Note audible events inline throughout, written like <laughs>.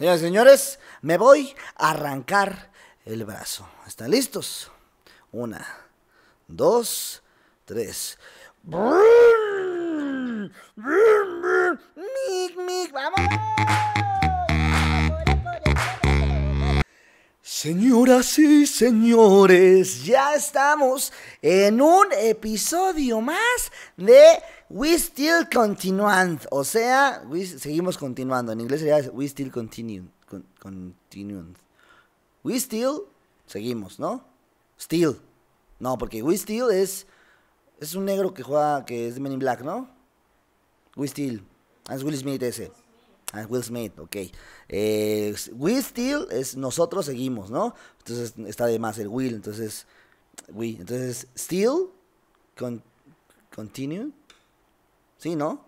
Señoras y señores, me voy a arrancar el brazo. ¿Están listos? Una, dos, tres. ¡Brum! ¡Brum, vamos Señoras y señores, ya estamos en un episodio más de We still continuant. O sea, we, seguimos continuando. En inglés sería we still continue. Con, continuant. We still, seguimos, ¿no? Still. No, porque we still es. Es un negro que juega, que es de Men in Black, ¿no? We still. Es Will Smith ese. Ah, Will Smith, ok. Eh, we still es nosotros seguimos, ¿no? Entonces está de más el will, entonces we. Entonces, still, con, continue, ¿Sí, no?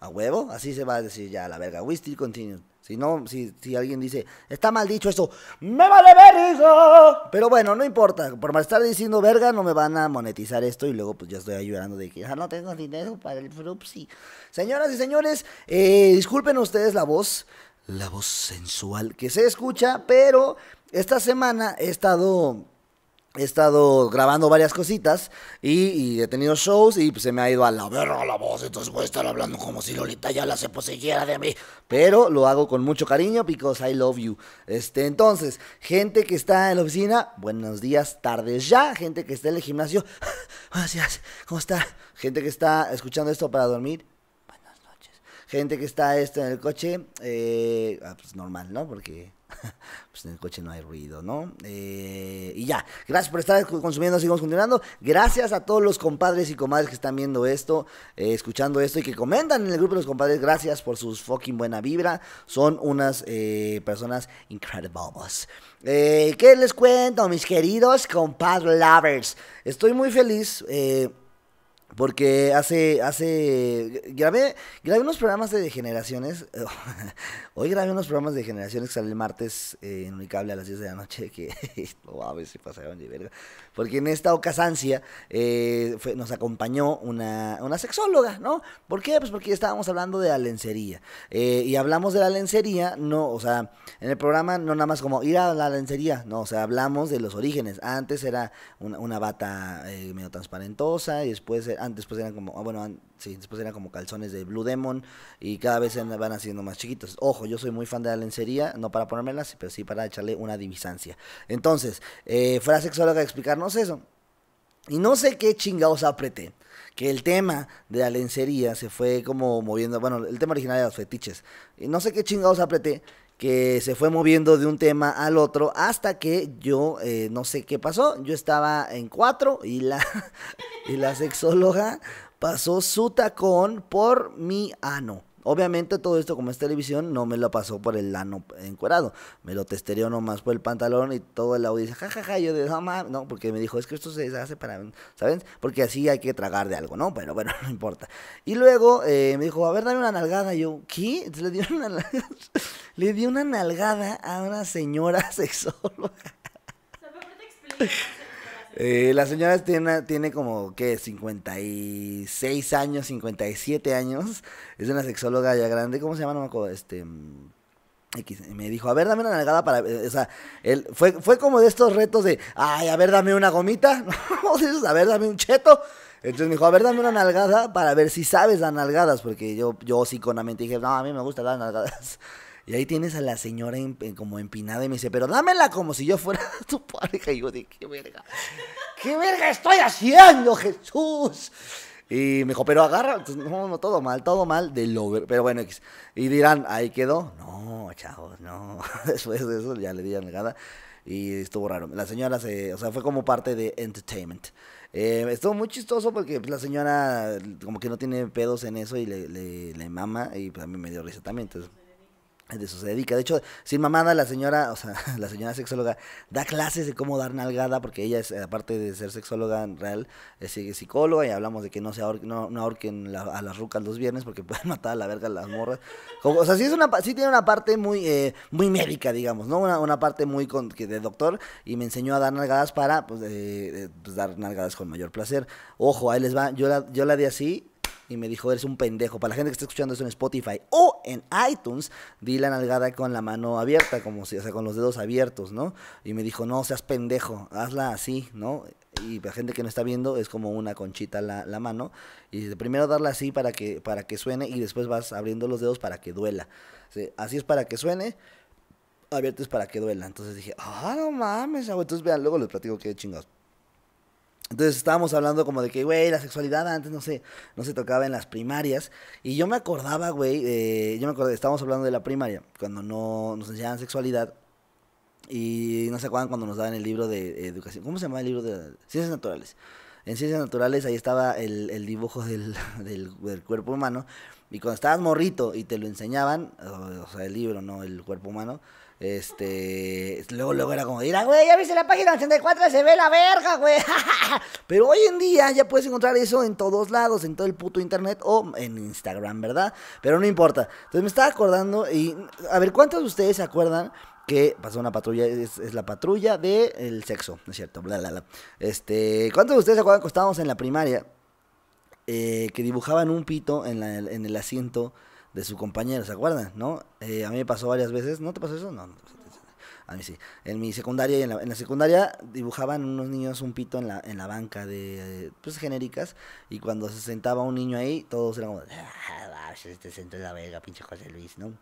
A huevo, así se va a decir ya la verga. We still continue. Si no, si, alguien dice, está mal dicho esto, me vale eso! Pero bueno, no importa. Por más estar diciendo verga, no me van a monetizar esto. Y luego, pues ya estoy ayudando de que ya ah, no tengo dinero para el frupsi. Señoras y señores, eh, disculpen ustedes la voz, la voz sensual que se escucha, pero esta semana he estado he estado grabando varias cositas y, he tenido shows y pues, se me ha ido a la verga la voz, entonces voy a estar hablando como si Lolita ya la se poseyera de mí. Pero lo hago con mucho cariño because I love you. Este, entonces, gente que está en la oficina, buenos días, tardes ya. Gente que está en el gimnasio, <laughs> gracias ¿cómo está? Gente que está escuchando esto para dormir, buenas noches. Gente que está esto en el coche, eh, ah, pues normal, ¿no? Porque <laughs> pues en el coche no hay ruido, ¿no? Eh, y ya, gracias por estar consumiendo, sigamos continuando. Gracias a todos los compadres y comadres que están viendo esto, eh, escuchando esto y que comentan en el grupo de los compadres. Gracias por sus fucking buena vibra. Son unas eh, personas incredibles. ¿Qué les cuento, mis queridos compadre lovers? Estoy muy feliz. Porque hace, hace, grabé, grabé unos programas de generaciones. <laughs> Hoy grabé unos programas de generaciones que salen el martes en eh, en Unicable a las 10 de la noche. Que a ver si pasaron de verga. Porque en esta ocasancia eh, nos acompañó una, una, sexóloga, ¿no? ¿Por qué? Pues porque estábamos hablando de la lencería. Eh, y hablamos de la lencería, no, o sea, en el programa no nada más como ir a la lencería, no, o sea, hablamos de los orígenes. Antes era una, una bata medio transparentosa y después después eran como, ah, bueno, después eran como calzones de Blue Demon y cada vez van haciendo más chiquitos. Ojo, yo soy muy fan de la lencería, no para ponérmelas, pero sí para echarle una divisancia. Entonces, eh, fue la sexóloga a explicarnos eso. Y no sé qué chingados apreté. Que el tema de la lencería se fue como moviendo. Bueno, el tema original era los fetiches. Y no sé qué chingados apreté que se fue moviendo de un tema al otro hasta que yo eh, no sé qué pasó. Yo estaba en cuatro y <laughs> y la sexóloga pasó su tacón por mi ano. Obviamente todo esto como es televisión no me lo pasó por el lano encuerado, me lo testereó nomás por el pantalón y todo el audio dice, jajaja, yo de no, no, porque me dijo, es que esto se hace para, ¿sabes? Porque así hay que tragar de algo, ¿no? Pero bueno, <laughs> no importa. Y luego eh, me dijo, a ver, dame una nalgada, yo, ¿qué? Entonces, le di una nalgada, <laughs> le di una nalgada a una señora <laughs> sexóloga. Eh, la señora tiene, tiene como, ¿qué? 56 años, 57 años. Es una sexóloga ya grande. ¿Cómo se llama? me Este. Mm, me dijo, a ver, dame una nalgada para... Eh, o fue, fue como de estos retos de, ay, a ver, dame una gomita, <laughs> a ver, dame un cheto. Entonces me dijo, a ver, dame una nalgada para ver si sabes dar nalgadas, porque yo, yo psiconamente dije, no, a mí me gusta dar nalgadas. Y ahí tienes a la señora como empinada y me dice, pero dámela como si yo fuera <laughs> tu pareja. Y yo dije, qué verga, qué verga estoy haciendo, Jesús. Y me dijo, pero agarra, no, no, todo mal, todo mal del lo Pero bueno, y dirán, ahí quedó. No, chavos, no. <laughs> Después de eso ya le di la negada y estuvo raro. La señora se, o sea, fue como parte de entertainment. Eh, estuvo muy chistoso porque pues, la señora como que no tiene pedos en eso y le, le, le mama y pues a mí me dio risa también. Entonces, de eso se dedica. De hecho, sin mamada, la señora, o sea, <laughs> la señora sexóloga da clases de cómo dar nalgada, porque ella es, aparte de ser sexóloga en real, es eh, psicóloga y hablamos de que no se ahorquen, a las rucas los viernes porque <laughs> pueden matar a la verga las morras. O, sea, sí, es una, sí tiene una parte muy, eh, muy médica, digamos, ¿no? Una, una parte muy con, que de doctor y me enseñó a dar nalgadas para, pues, eh, pues dar nalgadas con mayor placer. Ojo, ahí les va, yo la, yo la di así y me dijo, eres un pendejo. Para la gente que está escuchando eso en Spotify o en iTunes, di la nalgada con la mano abierta, como si, o sea, con los dedos abiertos, ¿no? Y me dijo, no, seas pendejo, hazla así, ¿no? Y la gente que no está viendo es como una conchita la, mano. Y primero darla así para que, para que suene y después vas abriendo los dedos para que duela. Así es para que suene abierto es para que duela. Entonces dije, ah, no mames, Entonces vean, luego les platico qué chingados. Entonces estábamos hablando como de que, güey, la sexualidad antes no se, no se tocaba en las primarias. Y yo me acordaba, güey, yo me acordaba, estábamos hablando de la primaria, cuando no nos enseñaban sexualidad. Y no se acuerdan cuando nos daban el libro de educación. ¿Cómo se llama el libro de ciencias naturales? En ciencias naturales ahí estaba el, dibujo <laughs> del, cuerpo humano. Y cuando estabas morrito y te lo enseñaban, o sea, el libro, no el cuerpo humano, este, luego, luego era como, mira, güey, ya viste la página 84, se ve la verga, güey. <laughs> Pero hoy en día ya puedes encontrar eso en todos lados, en todo el puto internet o en Instagram, ¿verdad? Pero no importa. Entonces me estaba acordando y, a ver, ¿cuántos de ustedes se acuerdan que pasó una patrulla, es, la patrulla del sexo, ¿no es cierto? Bla, bla, Este, ¿cuántos de ustedes se acuerdan que estábamos en la primaria eh, que dibujaban un pito en, en el asiento? de su compañero, ¿se acuerdan? ¿No? Eh, a mí me pasó varias veces. ¿No te pasó eso? No, A mí sí. En mi secundaria y en la, secundaria dibujaban unos niños un pito en la, en la banca de, pues, genéricas. Y cuando se sentaba un niño ahí, todos eran como, ah, se sentó la verga, pinche José Luis, ¿no?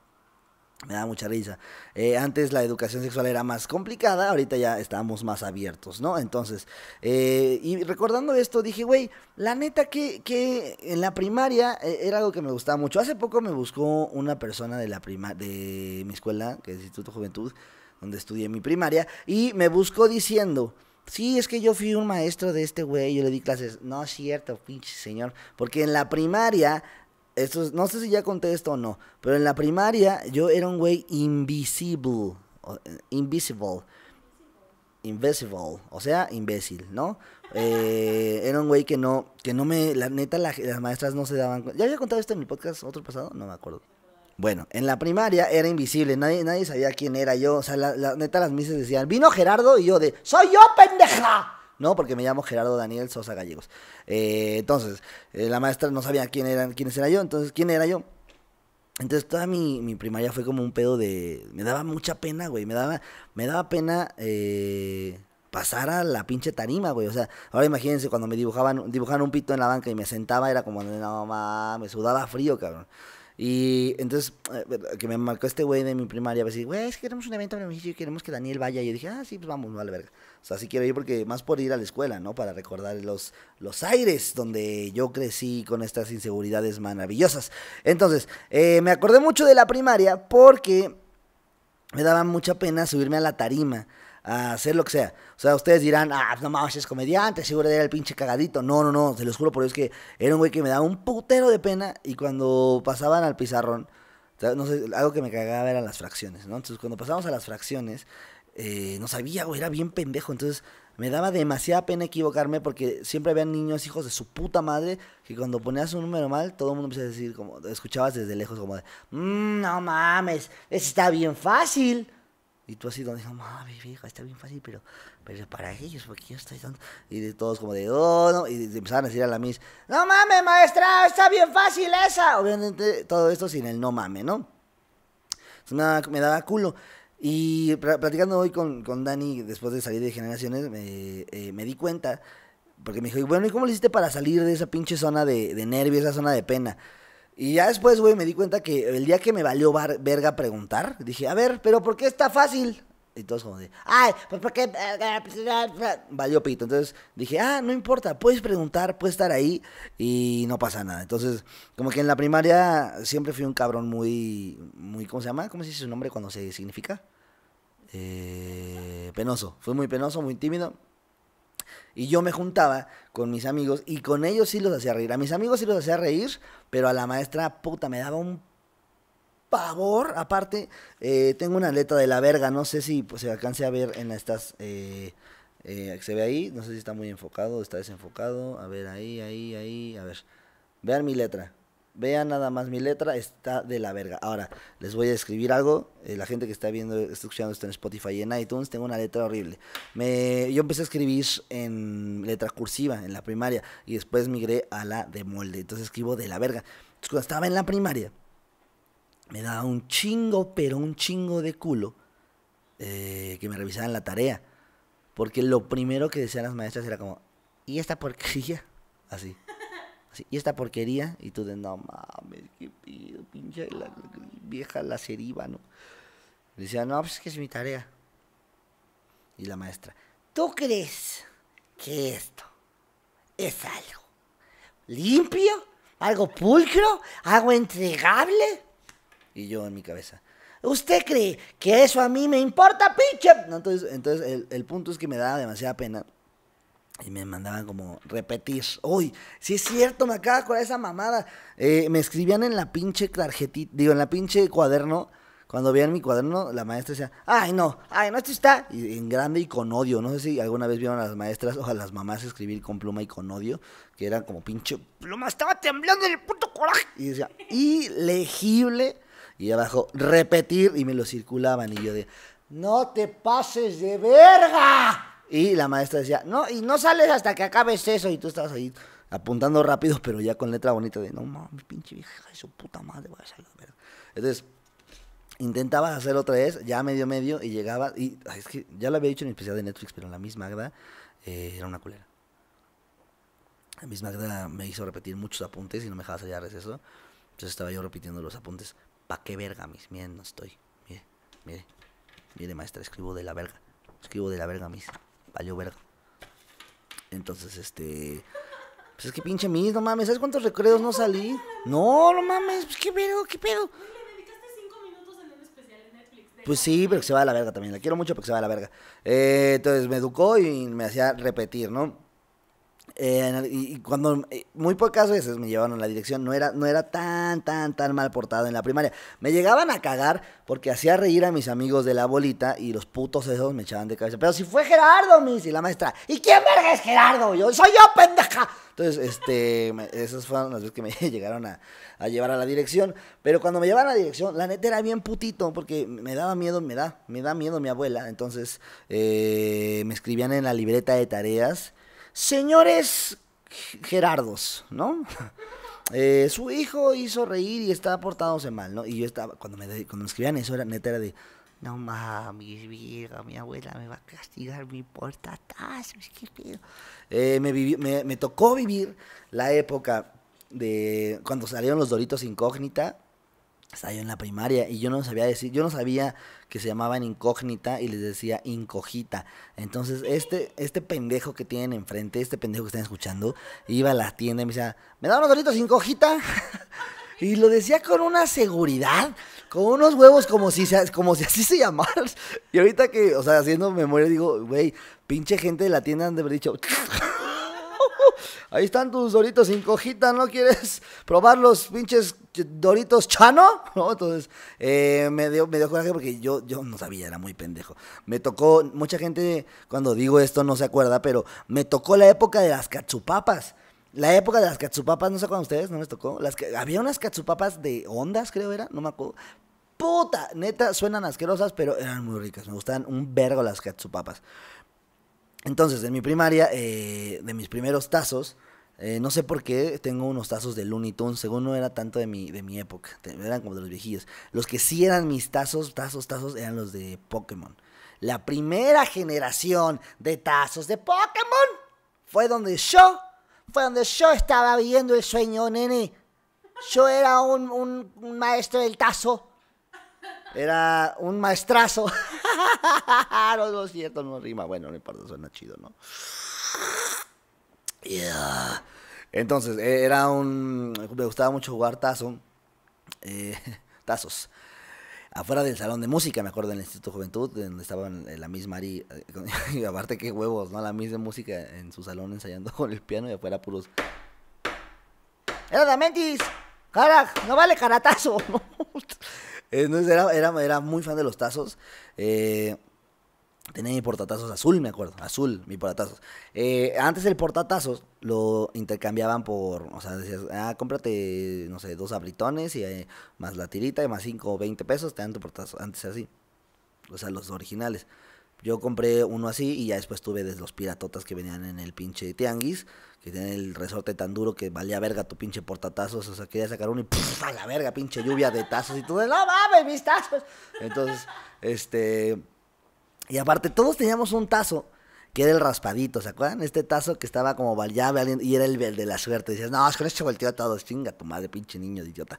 Me da mucha risa. Eh, antes la educación sexual era más complicada, ahorita ya estamos más abiertos, ¿no? Entonces, eh, y recordando esto, dije, güey, la neta que, que en la primaria eh, era algo que me gustaba mucho. Hace poco me buscó una persona de, la prima, de mi escuela, que es el Instituto Juventud, donde estudié mi primaria, y me buscó diciendo... Sí, es que yo fui un maestro de este güey, yo le di clases. No es cierto, pinche señor. Porque en la primaria no sé si ya conté esto o no, pero en la primaria yo era un güey invisible. Eh, invisible. Invisible, o sea, imbécil, ¿no? Eh, era un güey que no, que no me, la neta, las maestras no se daban cuenta. ¿Ya había contado esto en mi podcast otro pasado? No me acuerdo. Bueno, en la primaria era invisible, nadie, nadie sabía quién era yo. O sea, la, neta, las mises decían, vino Gerardo y yo de, ¡soy yo, pendeja! No, porque me llamo Gerardo Daniel Sosa Gallegos. Eh, entonces, eh, la maestra no sabía quién quiénes era yo, entonces, ¿quién era yo? Entonces toda mi, mi, primaria fue como un pedo de... Me daba mucha pena, güey. Me daba, me daba pena eh, pasar a la pinche tarima, güey. O sea, ahora imagínense cuando me dibujaban, un pito en la banca y me sentaba, era como, no, me sudaba frío, cabrón. Y entonces, eh, que me marcó este güey de mi primaria, me decía, güey, es que queremos un evento en México queremos que Daniel vaya. Y yo dije, ah, sí, pues vamos, vale, verga. O sea, sí quiero ir porque más por ir a la escuela, ¿no? Para recordar los, los aires donde yo crecí con estas inseguridades maravillosas. Entonces, eh, me acordé mucho de la primaria porque me daba mucha pena subirme a la tarima a hacer lo que sea. O sea, ustedes dirán, ah, no mames, es comediante, seguro era el pinche cagadito. No, no, no, se los juro pero es que era un güey que me daba un putero de pena y cuando pasaban al pizarrón, no sé, algo que me cagaba eran las fracciones, ¿no? Entonces, cuando pasamos a las fracciones, eh, no sabía, güey, era bien pendejo. Entonces, me daba demasiada pena equivocarme porque siempre había niños hijos de su puta madre que cuando ponías un número mal, todo el mundo empezaba a decir, como, escuchabas desde lejos como de, mmm, no mames, está bien fácil. Y tú así donde, no mames, vieja, está bien fácil, pero, para ellos, porque yo estoy dando. Y de todos como de, oh, no, y empezaron a decir a la miss, no mames, maestra, está bien fácil esa. Obviamente todo esto sin el no mames, ¿no? me daba, culo. Y platicando hoy con, con, Dani, después de salir de generaciones, me, eh, di cuenta, porque me dijo, bueno, ¿y cómo le hiciste para salir de esa pinche zona de, de nervios, esa zona de pena? Y ya después, güey, me di cuenta que el día que me valió verga preguntar, dije, a ver, pero ¿por qué está fácil? Y todos como de, ay, pues qué eh, Valió pito. Entonces dije, ah, no importa, puedes preguntar, puedes estar ahí y no pasa nada. Entonces, como que en la primaria siempre fui un cabrón muy, muy ¿cómo se llama? ¿Cómo se dice su nombre cuando se significa? Eh, penoso. Fui muy penoso, muy tímido. Y yo me juntaba con mis amigos y con ellos sí los hacía reír. A mis amigos sí los hacía reír, pero a la maestra puta me daba un pavor. Aparte, eh, tengo una letra de la verga, no sé si pues, se alcance a ver en estas... Eh, eh, se ve ahí, no sé si está muy enfocado, está desenfocado. A ver, ahí, ahí, ahí, a ver. Vean mi letra. Vean nada más mi letra, está de la verga. Ahora, les voy a escribir algo. Eh, la gente que está viendo, está escuchando esto en Spotify y en iTunes, tengo una letra horrible. Me, yo empecé a escribir en letra cursiva en la primaria y después migré a la de molde. Entonces escribo de la verga. Entonces, cuando estaba en la primaria, me daba un chingo, pero un chingo de culo eh, que me revisaran la tarea. Porque lo primero que decían las maestras era como, ¿y esta porquería? Así y esta porquería, y tú de no mames, qué pido, pinche la, vieja la ¿no? decía, no, pues es que es mi tarea. Y la maestra, ¿tú crees que esto es algo limpio? ¿Algo pulcro? ¿Algo entregable? Y yo en mi cabeza, ¿usted cree que eso a mí me importa, pinche? entonces, entonces el punto es que me da demasiada pena y me mandaban como repetir. Uy, si es cierto, me acaba de acordar esa mamada. Eh, me escribían en la pinche tarjetita, digo, en la pinche cuaderno. Cuando veían mi cuaderno, la maestra decía, ay no, ay no, esto está. Y en grande y con odio. No sé si alguna vez vieron a las maestras o a las mamás escribir con pluma y con odio, que era como pinche pluma, estaba temblando en el puto coraje. Y decía, ilegible. Y abajo, repetir. Y me lo circulaban. Y yo de, no te pases de verga. Y la maestra decía, no, y no sales hasta que acabes eso. Y tú estabas ahí apuntando rápido, pero ya con letra bonita de, no mames, pinche vieja de su puta madre, voy a salir Entonces, intentabas hacer otra vez, ya medio medio, y llegaba. y es que ya lo había dicho en especial de Netflix, pero en la misma Magda eh, era una culera. La misma Magda me hizo repetir muchos apuntes y no me dejaba salir a eso Entonces estaba yo repitiendo los apuntes. ¿Pa' qué verga, mis? Miren, no estoy. Mire, mire. Mire, maestra, escribo de la verga. Escribo de la verga, mis valió verga. Entonces, este. Pues es que pinche mis, no mames. ¿Sabes cuántos recreos no salí? No, no mames. Pues qué pedo, qué pedo. Pues sí, pero que se va a la verga también. La quiero mucho, porque se va a la verga. Eh, entonces me educó y me hacía repetir, ¿no? Eh, y cuando eh, muy pocas veces me llevaron a la dirección, no era, no era tan, tan, tan mal portado en la primaria. Me llegaban a cagar porque hacía reír a mis amigos de la bolita y los putos esos me echaban de cabeza. Pero si fue Gerardo, mis, y la maestra, ¿y quién verga es Gerardo? Yo, soy yo, pendeja. Entonces, este, esas fueron las veces que me <laughs> llegaron a, llevar a la dirección. Pero cuando me llevaban a la dirección, la neta era bien putito porque me daba miedo, me da, me da miedo mi abuela. Entonces, eh, me escribían en la libreta de tareas Señores Gerardos, ¿no? <laughs> Eh, su hijo hizo reír y estaba portándose mal, ¿no? Y yo estaba, cuando me, cuando escribían eso, era neta era de, no mames, vieja, mi abuela me va a castigar, mi importa, qué pedo. Eh, me, tocó vivir la época de cuando salieron los Doritos Incógnita, estaba yo en la primaria y yo no sabía decir, yo no sabía que se llamaban incógnita y les decía incojita. Entonces, este, este pendejo que tienen enfrente, este pendejo que están escuchando, iba a la tienda y me decía, ¿me da unos gorritos incojita? <laughs> y lo decía con una seguridad, con unos huevos como si, como si así se llamaran. <laughs> Y ahorita que, o sea, haciendo memoria, digo, güey, pinche gente de la tienda han de haber dicho... <laughs> Ahí están tus doritos sin cojita, ¿no quieres <laughs> probar los pinches doritos chano? <laughs> ¿No? Entonces, eh, me, dio, me dio coraje porque yo, yo no sabía, era muy pendejo. Me tocó, mucha gente cuando digo esto no se acuerda, pero me tocó la época de las cachupapas. La época de las katsupapas, no sé cuándo ustedes, no les tocó. Las, había unas katsupapas de ondas, creo era, no me acuerdo. Puta, neta, suenan asquerosas, pero eran muy ricas. Me gustaban un vergo las katsupapas. Entonces, en mi primaria, eh, de mis primeros tazos, eh, no sé por qué tengo unos tazos de Looney Tunes, según no era tanto de mi, de mi época, eran como de los viejillos. Los que sí eran mis tazos, tazos, tazos, eran los de Pokémon. La primera generación de tazos de Pokémon fue donde yo, fue donde yo estaba viviendo el sueño, nene. Yo era un maestro del tazo era un maestrazo. <laughs> no, no es no rima. Bueno, no importa, suena chido, ¿no? Entonces, e, era un. Me gustaba mucho jugar tazo. Eh, <laughs> tazos. Afuera del salón de música, me acuerdo, el Instituto Juventud, donde estaban la misma Mari. Eh, <laughs> y aparte, qué huevos, ¿no? La misma de música en su salón ensayando con el piano y afuera puros. ¡Era Damentis! ¡Caraj! ¡No vale caratazo! Entonces eh, era, era, muy fan de los tazos. Eh, Tenía mi portatazos azul, me acuerdo. Azul, mi portatazos. Eh, antes el portatazos lo intercambiaban por. O sea, decías, ah, cómprate, no sé, dos abritones y eh, más la tirita y más 5 o 20 pesos, te dan tu portatazo. Antes era así. O sea, los originales. Yo compré uno así y ya después tuve de los piratotas que venían en el pinche tianguis, que tienen el resorte tan duro que valía verga tu pinche portatazos. O sea, quería sacar uno y a la verga, pinche lluvia de tazos. Y tú, no mames, mis tazos. Entonces, este. Y aparte, todos teníamos un tazo que era el raspadito, ¿se acuerdan? Este tazo que estaba como ya y era el, de la suerte. Decías, no, es con esto volteo a todos, chinga tu madre, pinche niño de idiota.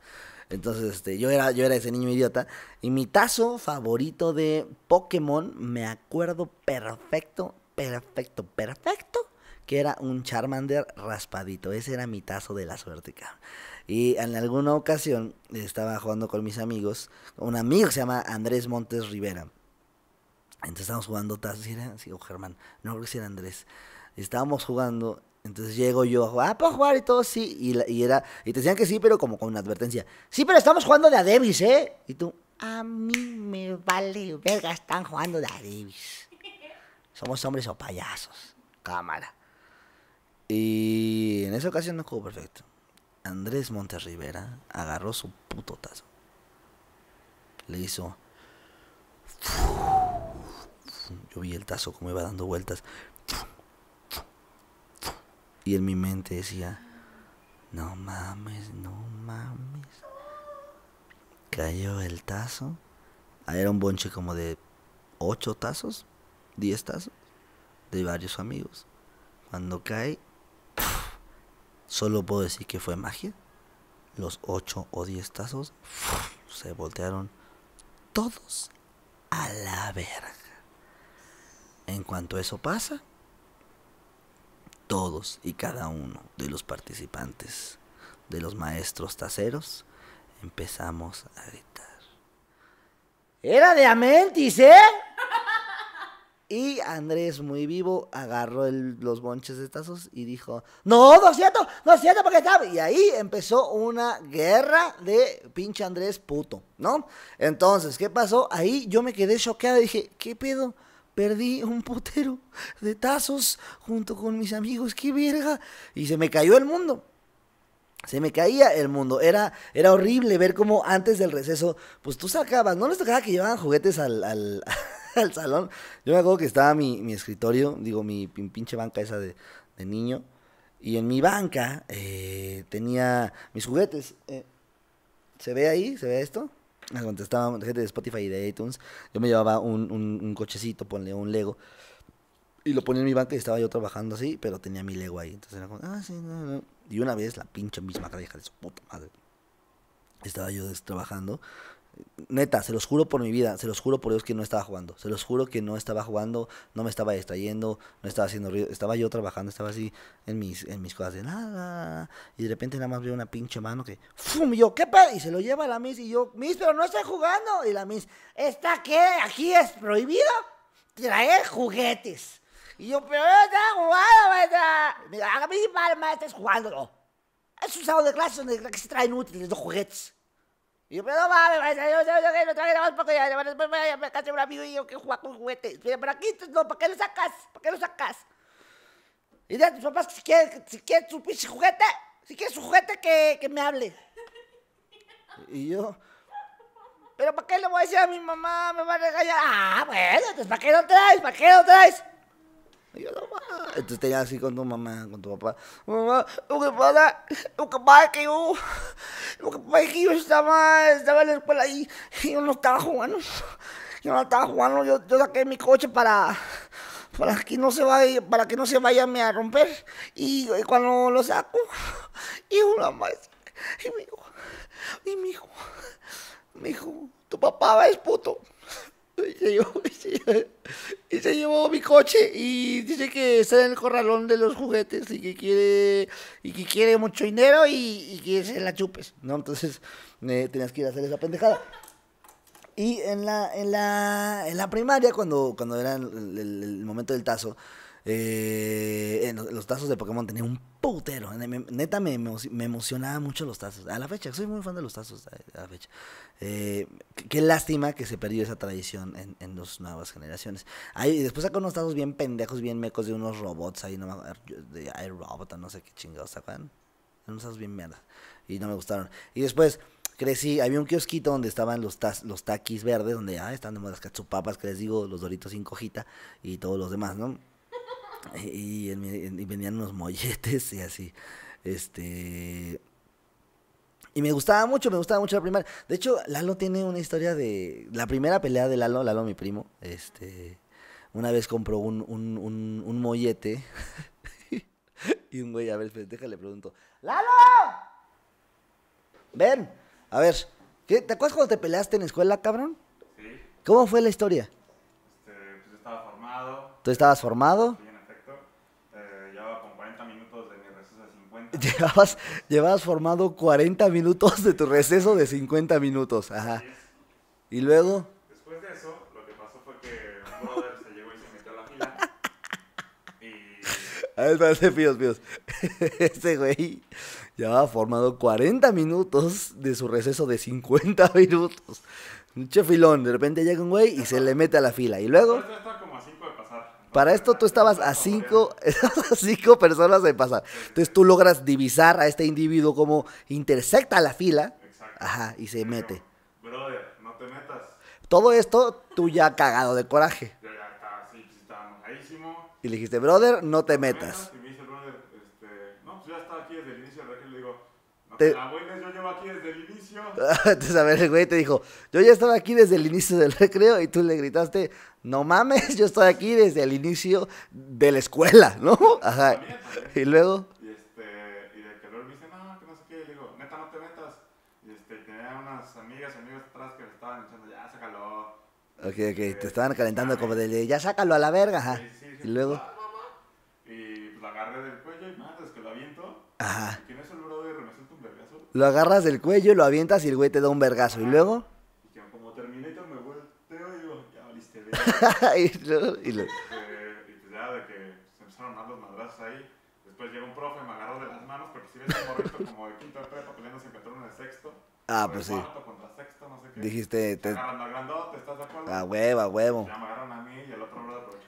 Entonces, este, yo era, yo era ese niño idiota. Y mi tazo favorito de Pokémon, me acuerdo perfecto, perfecto, perfecto, que era un Charmander raspadito. Ese era mi tazo de la suerte, cabrón. Y en alguna ocasión estaba jugando con mis amigos, un amigo que se llama Andrés Montes Rivera. Entonces estábamos jugando tazos, ¿sí era? Sí, o oh, Germán, no creo que Andrés. Estábamos jugando entonces llego yo, ah, para jugar y todo, sí. Y, era, y te decían que sí, pero como con una advertencia. Sí, pero estamos jugando de Adebis, ¿eh? Y tú, a mí me vale, verga, están jugando de Adebis. Somos hombres o payasos. Cámara. Y en esa ocasión no jugó perfecto. Andrés Montes agarró su puto tazo. Le hizo. Yo vi el tazo como iba dando vueltas. Y en mi mente decía, no mames, no mames. Cayó el tazo. era un bonche como de 8 tazos, 10 tazos, de varios amigos. Cuando cae, solo puedo decir que fue magia. Los ocho o diez tazos se voltearon todos a la verga. En cuanto eso pasa, todos y cada uno de los participantes, de los maestros taceros, empezamos a gritar. Era de Amentis, ¿eh? Y Andrés, muy vivo, agarró los bonches de tazos y dijo, no, no es cierto, no es cierto, porque estaba! Y ahí empezó una guerra de pinche Andrés puto, ¿no? Entonces, ¿qué pasó? Ahí yo me quedé choqueado y dije, ¿qué pedo? perdí un potero de tazos junto con mis amigos, qué verga. Y se me cayó el mundo. Se me caía el mundo. Era, era horrible ver cómo antes del receso, pues tú sacabas, no les tocaba que llevaban juguetes al, al, <laughs> salón. Yo me acuerdo que estaba mi, escritorio, digo, mi, pinche banca esa de, niño. Y en mi banca eh, tenía mis juguetes. Eh, ¿Se ve ahí? ¿Se ve esto? me contestaba gente de Spotify y de iTunes. Yo me llevaba un, cochecito, ponle un Lego. Y lo ponía en mi banca y estaba yo trabajando así, pero tenía mi Lego ahí. Entonces era como, ah, sí, Y una vez la pinche misma mis de su puta madre. Estaba yo trabajando Neta, se los juro por mi vida, se los juro por Dios que no estaba jugando. Se los juro que no estaba jugando, no me estaba distrayendo, no estaba haciendo ruido. Estaba yo trabajando, estaba así en mis, en mis cosas de nada. Y de repente nada más veo una pinche mano que, ¡fum! Y yo, ¿qué pedo? Y se lo lleva a la Miss y yo, Miss, pero no estoy jugando. Y la Miss, ¿está qué? ¿Aquí es prohibido? Traer juguetes. Y yo, pero no está jugando, a mí, maestra, estás jugando. Es un sábado de clase donde se traen útiles los juguetes. Y yo, pero no mames, yo, a yo, lo traje nada más porque ya, después me casi un amigo y yo que juega con juguetes. Pero aquí, no, ¿para qué lo sacas? ¿Para qué lo sacas? Y de tus papás, si quieren, si quieren su pinche juguete, si quieren su juguete, que, que me hable. Y yo, ¿pero para qué le voy a decir a mi mamá? Me va a regañar. Ah, bueno, entonces, ¿para qué lo traes? ¿Para qué lo traes? Y yo, mamá, Entonces tenía así con tu mamá, con tu papá. Mamá, lo que pasa, lo que pasa es que yo, lo que pasa es que yo estaba, estaba en la escuela ahí y yo no estaba jugando. Yo no estaba jugando, yo, yo saqué mi coche para, para que no se vaya, para que no se vaya a romper. Y, cuando lo saco, y una más, y me dijo, y me dijo, me dijo, tu papá es puto. <laughs> Y se, llevó, mi coche y dice que está en el corralón de los juguetes y que quiere y que quiere mucho dinero y, y que se la chupes, ¿no? Entonces eh, tenías que ir a hacer esa pendejada. Y en la, en la, en la primaria, cuando, cuando era el, momento del tazo, eh, los, los tazos de Pokémon tenían un putero. neta, me, me, emocionaba mucho los tazos. A la fecha, soy muy fan de los tazos. Eh, a la fecha. Eh, qué lástima que se perdió esa tradición en, en las nuevas generaciones. Ahí, después sacó unos tazos bien pendejos, bien mecos de unos robots ahí, no de iRobot, no sé qué chingados sacan. Unos tazos bien mierda. Y no me gustaron. Y después crecí, había un kiosquito donde estaban los, taz, los taquis verdes, donde ya están de las cachupapas, que les digo, los doritos sin cojita y todos los demás, ¿no? Y, y, venían unos molletes y así. Este. Y me gustaba mucho, me gustaba mucho la primera. De hecho, Lalo tiene una historia de. La primera pelea de Lalo, Lalo, mi primo, este. Una vez compró un, mollete. <laughs> y un güey, a ver, déjale, le pregunto: ¡Lalo! Ven, a ver, ¿te acuerdas cuando te peleaste en escuela, cabrón? Sí. ¿Cómo fue la historia? Este, pues estaba formado. ¿Tú estabas formado? <laughs> Llevabas, formado 40 minutos de tu receso de 50 minutos. Ajá. Y luego. Después de eso, lo que pasó fue que un brother se llegó y se metió a la fila. <laughs> A ver, fíos, <laughs> Este güey llevaba formado 40 minutos de su receso de 50 minutos. Un chefilón, de repente llega un güey y se le mete a la fila. Y luego. Para esto tú estabas a cinco, <laughs> cinco personas de pasar. Entonces tú logras divisar a este individuo como intersecta la fila. Ajá, y se mete. Brother, no te metas. Todo esto tú ya cagado de coraje. Y le dijiste, brother, no te metas. Te... La buena, yo llevo aquí desde el inicio. <laughs> Entonces, a ver, el güey te dijo, yo ya estaba aquí desde el inicio del <laughs> recreo y tú le gritaste, no mames, yo estoy aquí desde el inicio de la escuela, ¿no? Ajá. <laughs> Y luego... Y este, y de que luego me dice, no, que no sé qué, y digo, neta, no te metas. Y este, tenía unas amigas, amigos atrás que me estaban echando, ya, sácalo. Ok, ok, este, te estaban calentando como de, ya sácalo a la verga, ajá. Sí, sí, sí, y luego... Y pues, lo agarré del cuello y, nada, que lo aviento. Ajá. Lo agarras del cuello, lo avientas y el güey te da un vergazo. ¿Y luego? Y que como Terminator me volteo y digo, ya valiste Y <laughs> y luego. Eh, y pues ya de que se empezaron a dar los madrazos ahí. Después llega un profe, me agarró de las manos, porque si ves un morrito como de quinto de prepa peleándose en uno de sexto. Ah, pues sí. Contra sexto, no sé qué. Dijiste, te... te... Agarran al grandote, ¿estás de acuerdo? A huevo, a huevo. Ya me agarraron a mí y al otro brother,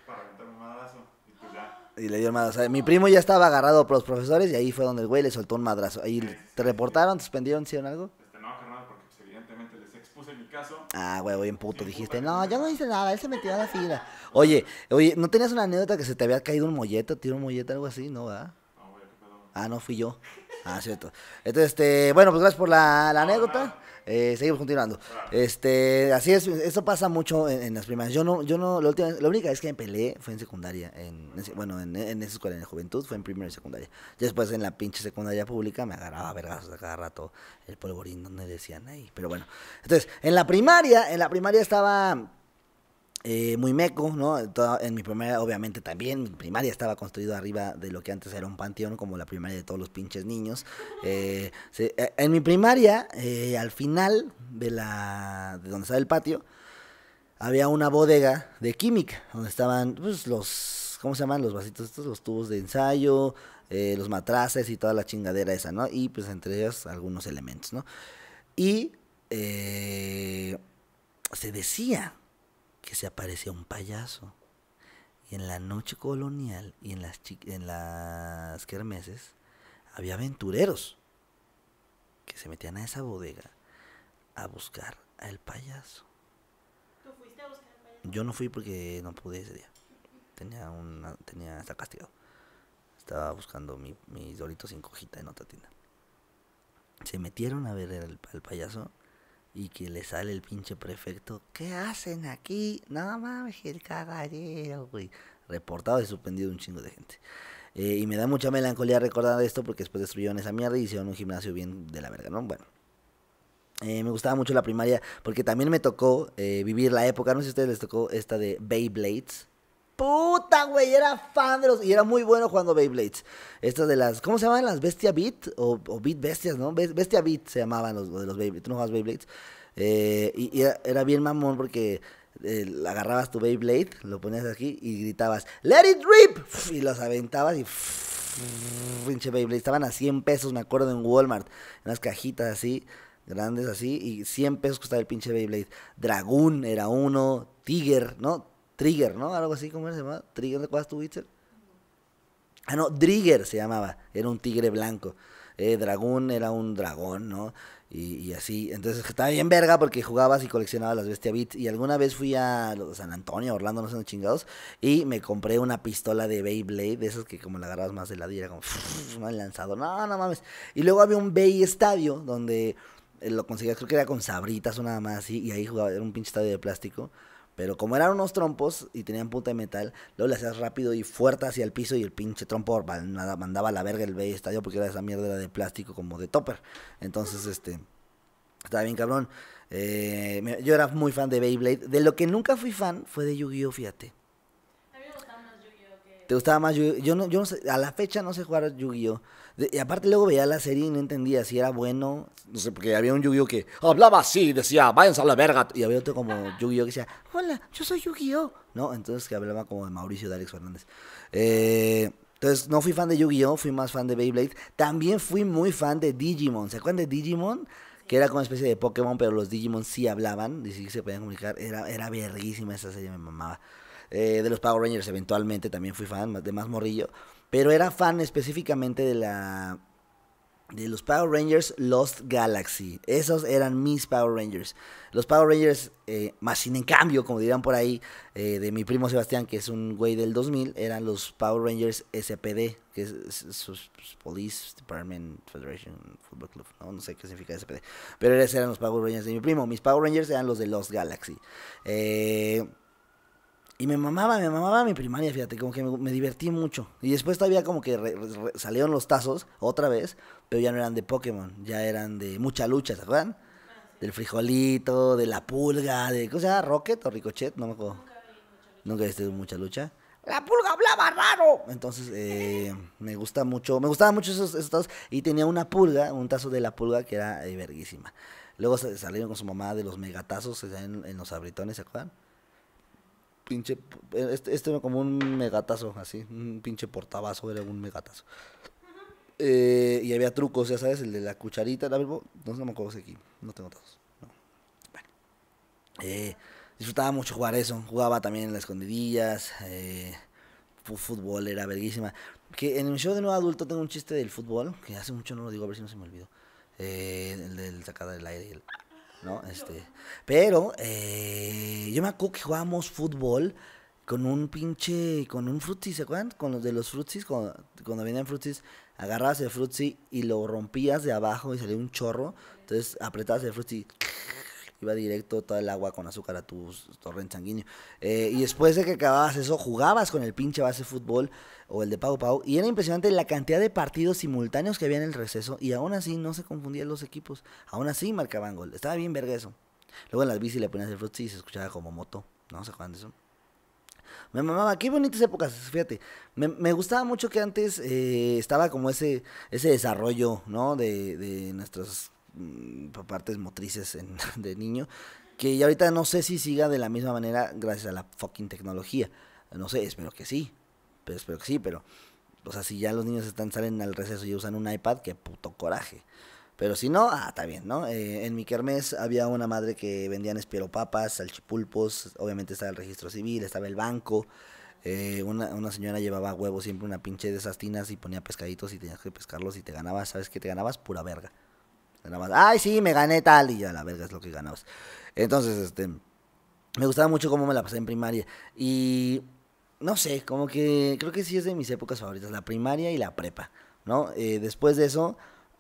y le dio el madrazo. mi primo ya estaba agarrado por los profesores y ahí fue donde el güey le soltó un madrazo. Ahí te reportaron, te suspendieron, hicieron algo. Este, no, carnal, porque evidentemente les expuse mi caso. Ah, güey, en puto, dijiste. no, ya no hice nada, él se metió a la fila. Oye, oye, ¿no tenías una anécdota que se te había caído un mollete, tiró un mollete, algo así? No, ¿verdad? No, güey, qué pedo. Ah, no fui yo. Ah, cierto. Entonces, este, bueno, pues gracias por la, la anécdota. Eh, seguimos continuando. Ah. Este, así es, eso pasa mucho en, las primarias Yo no, yo no, la, última, la única vez que me peleé fue en secundaria, bueno, en, esa escuela, en la juventud, fue en primaria y secundaria. Después en la pinche secundaria pública me agarraba vergazos a cada rato el polvorín donde decían ahí, pero bueno. Entonces, en la primaria, en la primaria estaba eh, muy meco, ¿no? en mi primaria, obviamente también, mi primaria estaba construido arriba de lo que antes era un panteón, como la primaria de todos los pinches niños. Eh, e, en mi primaria, eh, al final de la de donde estaba el patio, había una bodega de química, donde estaban pues, los, ¿cómo se llaman? Los vasitos estos, los tubos de ensayo, los matraces y toda la chingadera esa, ¿no? Y pues entre ellos algunos elementos, ¿no? Y se decía que se aparecía un payaso. Y en la noche colonial y en las, en las kermeses había aventureros que se metían a esa bodega a buscar al payaso. Yo no fui porque no pude ese día. Tenía una, tenía, estaba castigado. Estaba buscando mi, mis doritos sin cojita en otra tienda. Se metieron a ver al payaso y que le sale el pinche prefecto. ¿Qué hacen aquí? No mames, el cagadero güey. Reportado y suspendido un chingo de gente. Eh, y me da mucha melancolía recordar esto porque después destruyeron esa mierda y hicieron un gimnasio bien de la verga, ¿no? Bueno. Eh, me gustaba mucho la primaria porque también me tocó eh, vivir la época, no sé si a ustedes les tocó esta de Beyblades. Puta, güey, era fan de los. Y era muy bueno jugando Beyblades. Estas de las. ¿Cómo se llamaban las? Bestia Beat o, Beat Bestias, ¿no? Bestia Beat se llamaban los, de los Beyblades. Tú no jugabas Beyblades. Eh, y, era, bien mamón porque eh, agarrabas tu Beyblade, lo ponías aquí y gritabas, ¡Let it rip! Y los aventabas y. <laughs> Pinche Beyblade. Estaban a 100 pesos, me acuerdo, en Walmart. En unas cajitas así grandes así, y 100 pesos costaba el pinche Beyblade. Dragón era uno, Tiger, ¿no? Trigger, ¿no? Algo así, ¿cómo se llama? Trigger, ¿recuerdas tu Witcher? Ah, no, Trigger se llamaba, era un tigre blanco. Eh, dragón era un dragón, ¿no? Y, y, así, entonces estaba bien verga porque jugabas y coleccionabas las bestias Y alguna vez fui a San Antonio, Orlando, no sé no chingados, y me compré una pistola de Beyblade, de esas que como la agarrabas más de lado y era como, no, <laughs> lanzado, no, no mames. Y luego había un Bey Estadio donde eh, lo conseguías, creo que era con sabritas o nada más y ahí jugaba, era un pinche estadio de plástico pero como eran unos trompos y tenían punta de metal, luego le hacías rápido y fuerte hacia el piso y el pinche trompo mandaba a la verga el Bey estadio porque era esa mierda de plástico como de topper. Entonces, este, estaba bien cabrón. Eh, yo era muy fan de Beyblade. De lo que nunca fui fan fue de Yu-Gi-Oh, fíjate. gustaba Yu-Gi-Oh que... ¿Te gustaba más yu Yo no, yo a la fecha no sé jugar Yu-Gi-Oh. Y aparte luego veía la serie y no entendía si era bueno. No sé, porque había un Yu-Gi-Oh que hablaba así, decía, váyanse a la verga. Y había otro como Yu-Gi-Oh que decía, hola, yo soy Yu-Gi-Oh. No, entonces que hablaba como de Mauricio de Fernández. Eh, entonces no fui fan de Yu-Gi-Oh, fui más fan de Beyblade. También fui muy fan de Digimon. ¿Se acuerdan de Digimon? que era como una especie de Pokémon, pero los Digimon sí hablaban y sí se podían comunicar. Era, era verguísima esa serie, me mamaba. Eh, de los Power Rangers eventualmente también fui fan, de más morrillo. Pero era fan específicamente de la de los Power Rangers Lost Galaxy. Esos eran mis Power Rangers. Los Power Rangers, eh, más sin en cambio, como dirán por ahí, eh, de mi primo Sebastián, que es un güey del 2000, eran los Power Rangers SPD, que es, Police Department Federation Football Club. ¿no? no sé qué significa SPD. Pero esos eran los Power Rangers de mi primo. Mis Power Rangers eran los de Lost Galaxy. Eh. Y me mamaba, me mamaba mi primaria, fíjate, como que me, divertí mucho. Y después todavía como que salieron los tazos otra vez, pero ya no eran de Pokémon, ya eran de mucha lucha, ¿se acuerdan? Del frijolito, de la pulga, de se llama? Rocket o Ricochet, no me acuerdo. Nunca he visto mucha lucha. La pulga hablaba raro. Entonces, eh, me gusta mucho, me gustaban mucho esos, tazos. Y tenía una pulga, un tazo de la pulga que era eh, verguísima. Luego salieron con su mamá de los megatazos en, en los abritones, ¿se acuerdan? pinche. Este, este, era como un megatazo, así. Un pinche portabazo, era un megatazo. Eh, y había trucos, ya sabes, el de la cucharita, la verbo. No, me acuerdo aquí, no tengo todos. Eh, disfrutaba mucho jugar eso. Jugaba también en las escondidillas. Eh, fútbol era verguísima. Que en el show de nuevo adulto tengo un chiste del fútbol, que hace mucho no lo digo, a ver si no se me olvidó. el del sacada del aire y el. ¿no? Este, pero eh, yo me acuerdo que jugábamos fútbol con un pinche, con un frutzi, ¿se acuerdan? Con los de los frutis, cuando, vienen venían frutis, agarrabas el frutzi y lo rompías de abajo y salía un chorro, entonces apretabas el frutzi iba directo toda el agua con azúcar a tu torrente sanguíneo. Eh, y después de que acababas eso, jugabas con el pinche base de fútbol o el de Pau Pau. Y era impresionante la cantidad de partidos simultáneos que había en el receso. Y aún así no se confundían los equipos. Aún así marcaban gol. Estaba bien vergueso. Luego en las bici le ponías el frutzi y se escuchaba como moto. ¿No se acuerdan de eso? Me mamaba, qué bonitas épocas, fíjate. Me, gustaba mucho que antes eh, estaba como ese, ese desarrollo, ¿no? De, de nuestras Mm, partes motrices <laughs> de niño, que ahorita no sé si siga de la misma manera gracias a la fucking tecnología. No sé, espero que sí. Pero espero que sí, pero o sea, si ya los niños están salen al receso y usan un iPad, qué puto coraje. Pero si no, ah, está bien, ¿no? Eh, en mi kermés había una madre que vendían espieropapas, salchipulpos, obviamente estaba el registro civil, estaba el banco. Eh, una, una, señora llevaba huevos siempre una pinche de esas tinas y ponía pescaditos y tenías que pescarlos y te ganabas, ¿sabes qué te ganabas? Pura verga. Nada más, ay, sí, me gané tal y ya la verga es lo que ganabas. Entonces, este, me gustaba mucho cómo me la pasé en primaria. Y no sé, como que creo que sí es de mis épocas favoritas, la primaria y la prepa, ¿no? Eh, después de eso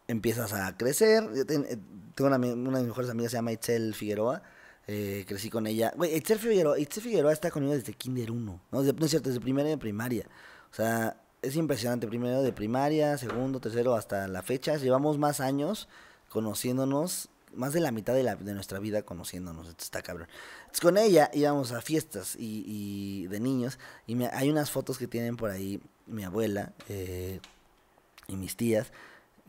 empiezas a crecer. Eh, tengo una, de mis mejores amigas, se llama Itzel Figueroa. Eh, crecí con ella. Güey, Itzel Figueroa, Itzel Figueroa está conmigo desde Kinder 1, ¿no? es cierto, desde primaria de primaria. O sea, es impresionante. Primero de primaria, segundo, tercero, hasta la fecha. Llevamos más años conociéndonos más de la mitad de, la, de nuestra vida conociéndonos. Esto está cabrón. con ella íbamos a fiestas y, de niños. Y hay unas fotos que tienen por ahí mi abuela eh, y mis tías.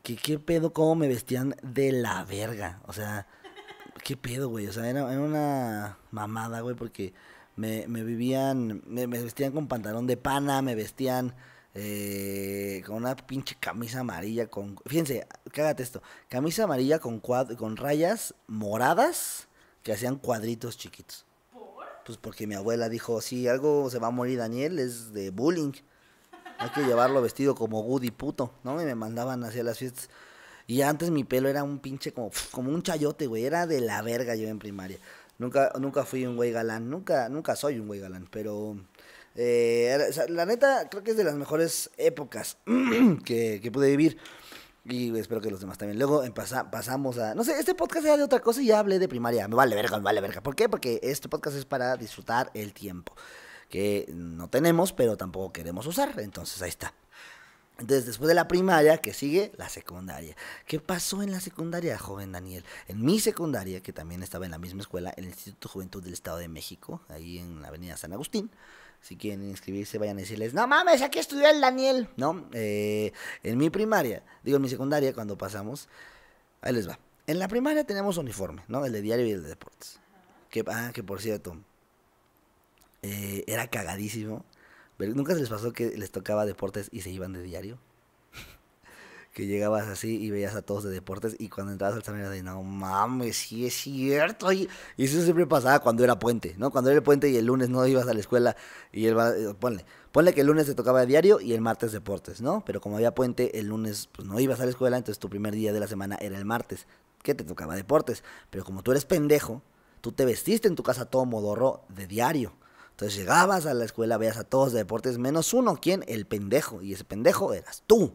Que qué pedo, cómo me vestían de la verga. O sea, qué pedo, güey. O sea, era, una mamada, güey, porque me, vivían, me vestían con pantalón de pana, me vestían eh, con una pinche camisa amarilla con... Fíjense, cágate esto. Camisa amarilla con, con rayas moradas que hacían cuadritos chiquitos. Pues porque mi abuela dijo, si algo se va a morir Daniel es de bullying. Hay que llevarlo vestido como Woody puto, ¿no? Y me mandaban hacia las fiestas. Y antes mi pelo era un pinche como, como un chayote, güey. Era de la verga yo en primaria. Nunca, nunca fui un güey galán. Nunca, nunca soy un güey galán, pero eh, la neta, creo que es de las mejores épocas <clears throat> que, pude vivir. Y espero que los demás también. Luego pasamos a. No sé, este podcast era de otra cosa y ya hablé de primaria. Me vale verga, me vale verga. ¿Por qué? Porque este podcast es para disfrutar el tiempo. Que no tenemos, pero tampoco queremos usar. Entonces ahí está. Entonces, después de la primaria, que sigue la secundaria. ¿Qué pasó en la secundaria, joven Daniel? En mi secundaria, que también estaba en la misma escuela, en el Instituto de Juventud del Estado de México, ahí en la Avenida San Agustín si quieren inscribirse, vayan a decirles, no mames, aquí estudió el Daniel, ¿no? Eh, en mi primaria, digo en mi secundaria, cuando pasamos, ahí les va. En la primaria tenemos uniforme, ¿no? El de diario y el de deportes. Que, ah, que por cierto, eh, era cagadísimo. ¿Nunca se les pasó que les tocaba deportes y se iban de diario? que llegabas así y veías a todos de deportes y cuando entrabas al salón era de no mames, sí es cierto. Y, eso siempre pasaba cuando era puente, ¿no? Cuando era puente y el lunes no ibas a la escuela y el eh, ponle, ponle que el lunes te tocaba diario y el martes deportes, ¿no? Pero como había puente, el lunes pues, no ibas a la escuela, entonces tu primer día de la semana era el martes, que te tocaba deportes. Pero como tú eres pendejo, tú te vestiste en tu casa todo modorro de diario. Entonces llegabas a la escuela, veías a todos de deportes, menos uno, ¿quién? El pendejo. Y ese pendejo eras tú.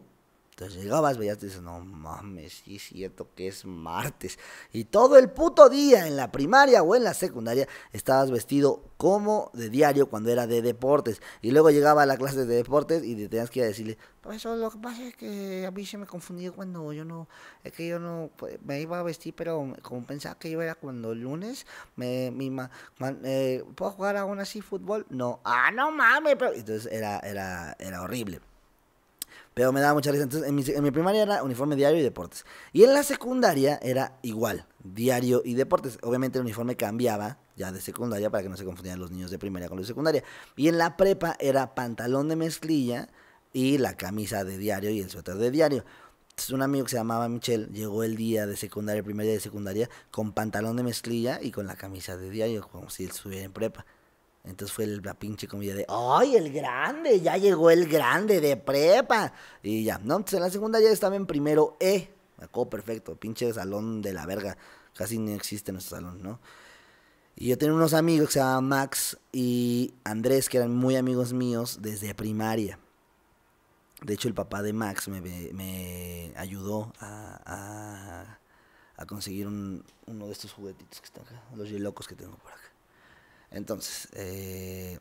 Entonces llegabas, veías, dices, no mames, sí es cierto que es martes. Y todo el puto día en la primaria o en la secundaria estabas vestido como de diario cuando era de deportes. Y luego llegaba a la clase de deportes y tenías que ir a decirle, pues lo que pasa es que a mí se me confundió cuando yo no, es que yo no, pues, me iba a vestir, pero como pensaba que yo era cuando lunes, me, mi eh, ¿puedo jugar aún así fútbol? No, ah, no mames, pero... Entonces era, era, era horrible. Pero me daba mucha risa. Entonces, en mi, en mi, primaria era uniforme diario y deportes. Y en la secundaria era igual, diario y deportes. Obviamente el uniforme cambiaba ya de secundaria para que no se confundieran los niños de primaria con los de secundaria. Y en la prepa era pantalón de mezclilla y la camisa de diario y el suéter de diario. Entonces, un amigo que se llamaba Michelle llegó el día de secundaria, el primer de secundaria, con pantalón de mezclilla y con la camisa de diario, como si él estuviera en prepa. Entonces fue la pinche comida de, ¡ay, el grande! Ya llegó el grande de prepa. Y ya, ¿no? Entonces en la segunda ya estaba en primero E. Me acuerdo perfecto, pinche salón de la verga. Casi no existe nuestro salón, ¿no? Y yo tenía unos amigos que se llamaban Max y Andrés, que eran muy amigos míos desde primaria. De hecho, el papá de Max me, ayudó a, conseguir uno de estos juguetitos que están acá, los locos que tengo por acá. Entonces, eh,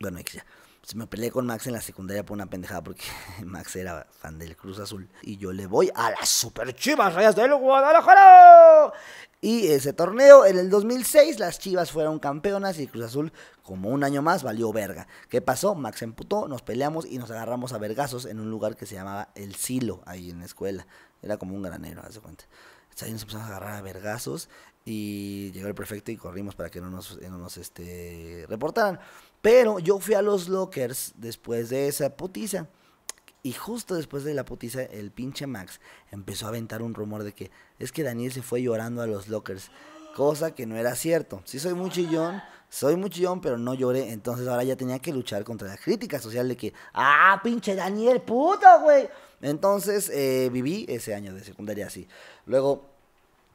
bueno, ya. me peleé con Max en la secundaria por una pendejada porque <laughs> Max era fan del Cruz Azul. Y yo le voy a las Super Chivas Rayas del Guadalajara. Y ese torneo, en el 2006, las Chivas fueron campeonas y Cruz Azul, como un año más, valió verga. ¿Qué pasó? Max se emputó, nos peleamos y nos agarramos a vergazos en un lugar que se llamaba El Silo, ahí en la escuela. Era como un granero, haz de cuenta. ahí nos empezamos a agarrar a vergazos y llegó el prefecto y corrimos para que no nos, no nos este, reportaran. Pero yo fui a los lockers después de esa putiza. Y justo después de la putiza, el pinche Max empezó a aventar un rumor de que es que Daniel se fue llorando a los lockers. Cosa que no era cierto. Sí soy muchillón, soy muchillón, pero no lloré. Entonces ahora ya tenía que luchar contra la crítica social de que, ah, pinche Daniel, puto, güey. Entonces eh, viví ese año de secundaria así. Luego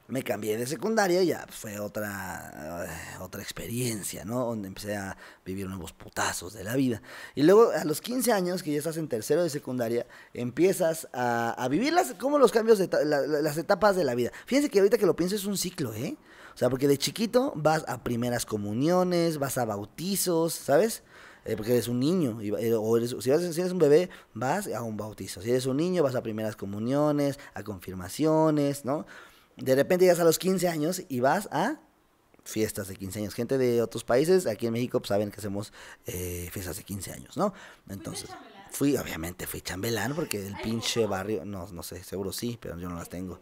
me cambié de secundaria y ya pues, fue otra, eh, otra experiencia, ¿no? Donde empecé a vivir nuevos putazos de la vida. Y luego a los 15 años, que ya estás en tercero de secundaria, empiezas a, vivir las, como los cambios, de las etapas de la vida. Fíjense que ahorita que lo pienso es un ciclo, ¿eh? O sea, porque de chiquito vas a primeras comuniones, vas a bautizos, ¿sabes? Eh, porque eres un niño, y, eh, o si, eres un bebé, vas a un bautizo, si eres un niño, vas a primeras comuniones, a confirmaciones, ¿no? de repente llegas a los 15 años y vas a fiestas de 15 años. Gente de otros países, aquí en México, pues, saben que hacemos eh, fiestas de 15 años, ¿no? Entonces, fui, obviamente, fui chambelán porque el pinche barrio, no, no sé, seguro sí, pero yo no las tengo.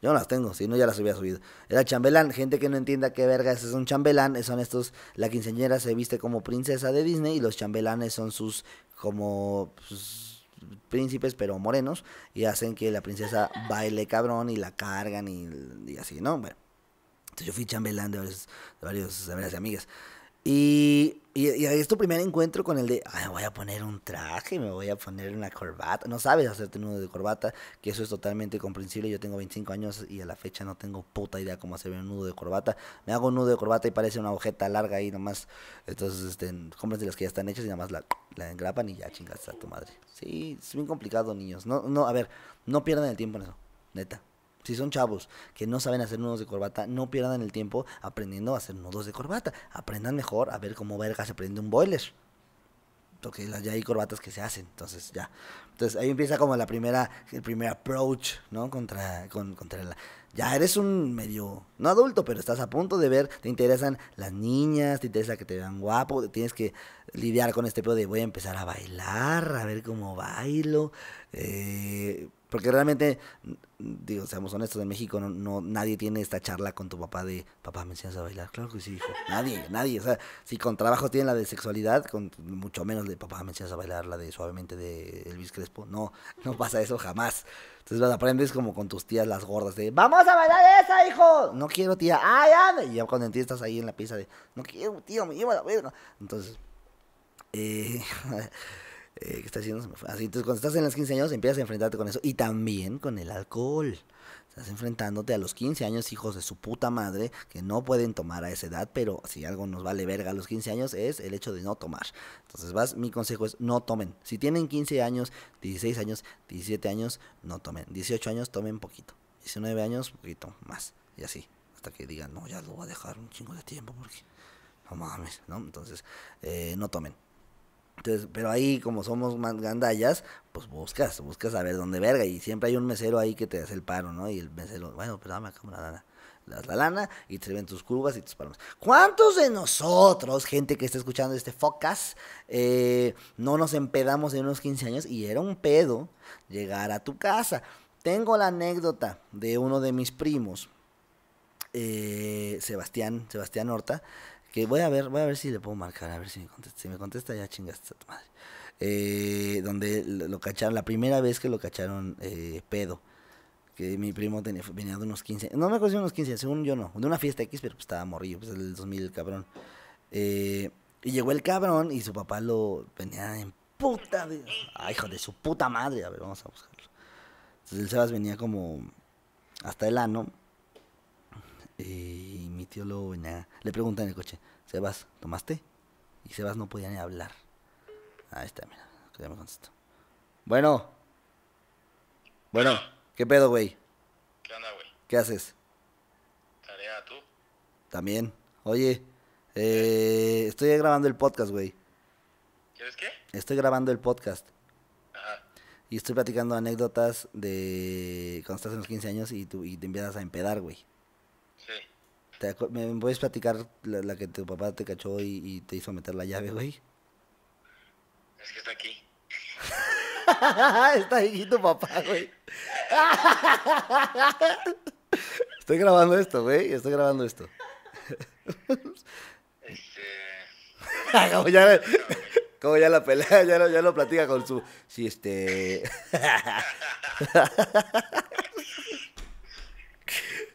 Yo no las tengo, si no ya las hubiera subido. Era chambelán, gente que no entienda qué vergas es un chambelán, son estos, la quinceañera se viste como princesa de Disney y los chambelanes son sus como pues, príncipes, pero morenos, y hacen que la princesa baile cabrón y la cargan y, así, ¿no? Bueno, entonces yo fui chambelán de varias amigas. Y y, y, es tu primer encuentro con el de, ay, voy a poner un traje, me voy a poner una corbata. No sabes hacerte nudo de corbata, que eso es totalmente comprensible. Yo tengo 25 años y a la fecha no tengo puta idea cómo hacerme un nudo de corbata. Me hago un nudo de corbata y parece una bojeta larga ahí nomás. Entonces, este, de las que ya están hechas y nada la, la engrapan y ya chingas a tu madre. Sí, es bien complicado, niños. No, no, a ver, no pierdan el tiempo en eso, neta. Si son chavos que no saben hacer nudos de corbata, no pierdan el tiempo aprendiendo a hacer nudos de corbata. Aprendan mejor a ver cómo verga se prende un boiler. Porque ya hay corbatas que se hacen, entonces ya. Entonces ahí empieza como la primera, el primer approach, ¿no? Contra, contra la, ya eres un medio, no adulto, pero estás a punto de ver, te interesan las niñas, te interesa que te vean guapo, tienes que lidiar con este pedo de voy a empezar a bailar, a ver cómo bailo, eh, porque realmente, mm, digo, seamos honestos, en México no, nadie tiene esta charla con tu papá de, papá, ¿me enseñas a bailar? Claro que sí, hijo. <laughs> Nadie, nadie. O sea, si con trabajo tienen la de sexualidad, con mucho menos de, papá, ¿me enseñas a bailar? La de suavemente de Elvis Crespo. No, no pasa eso jamás. Entonces vas, aprendes como con tus tías las gordas de, vamos a bailar esa, hijo. No quiero, tía. Ay, Y ya cuando en ti estás ahí en la pieza de, no quiero, tío, me llevo la vida! Entonces, eh... <laughs> eh, ¿qué está haciendo? Así, entonces cuando estás en los 15 años empiezas a enfrentarte con eso y también con el alcohol. Estás enfrentándote a los 15 años, hijos de su puta madre, que no pueden tomar a esa edad, pero si algo nos vale verga a los 15 años es el hecho de no tomar. Entonces, vas, mi consejo es no tomen. Si tienen 15 años, 16 años, 17 años, no tomen. 18 años, tomen poquito. 19 años, poquito más. Y así, hasta que digan, no, ya lo voy a dejar un chingo de tiempo porque no mames, ¿no? Entonces, eh, no tomen. Entonces, pero ahí como somos más gandallas, pues buscas, buscas a ver dónde verga. Y siempre hay un mesero ahí que te hace el paro, ¿no? Y el mesero, bueno, pero pues dame acá la lana. La, la lana y te ven tus curvas y tus palmas. ¿Cuántos de nosotros, gente que está escuchando este focas, eh, no nos empedamos en unos 15 años y era un pedo llegar a tu casa? Tengo la anécdota de uno de mis primos, eh, Sebastián, Sebastián Horta. Que voy a ver, voy a ver si le puedo marcar, a ver si me contesta. Si me contesta ya chingaste a tu madre. Eh, donde lo cacharon, la primera vez que lo cacharon eh, pedo. Que mi primo tenía, venía de unos 15, no me acuerdo si unos 15, según yo no, de una fiesta X, pero pues estaba morrillo, pues el 2000 cabrón. Eh, y llegó el cabrón y su papá lo venía en puta. De, ay, hijo de su puta madre. A ver, vamos a buscarlo. Entonces el Sebas venía como hasta el ano y mi tío lo le pregunta en el coche, Sebas, ¿tomaste? Y Sebas no podía ni hablar. Ahí está, mira, ya me contestó. Bueno. Bueno, ¿qué pedo, güey? ¿Qué onda, güey? ¿Qué haces? Tarea tú. También. Oye, eh, estoy grabando el podcast, güey. ¿Quieres qué? Estoy grabando el podcast. Ajá. Y estoy platicando anécdotas de cuando estás en los 15 años y, tú, y te empiezas a empedar, güey. ¿Me puedes platicar la, que tu papá te cachó y, te hizo meter la llave, güey? Es que está aquí. <laughs> está ahí tu papá, güey. <laughs> estoy grabando esto, güey. Estoy grabando esto. este... <laughs> como, ya, como ya la pelea, ya lo, ya lo platica con su... Si este...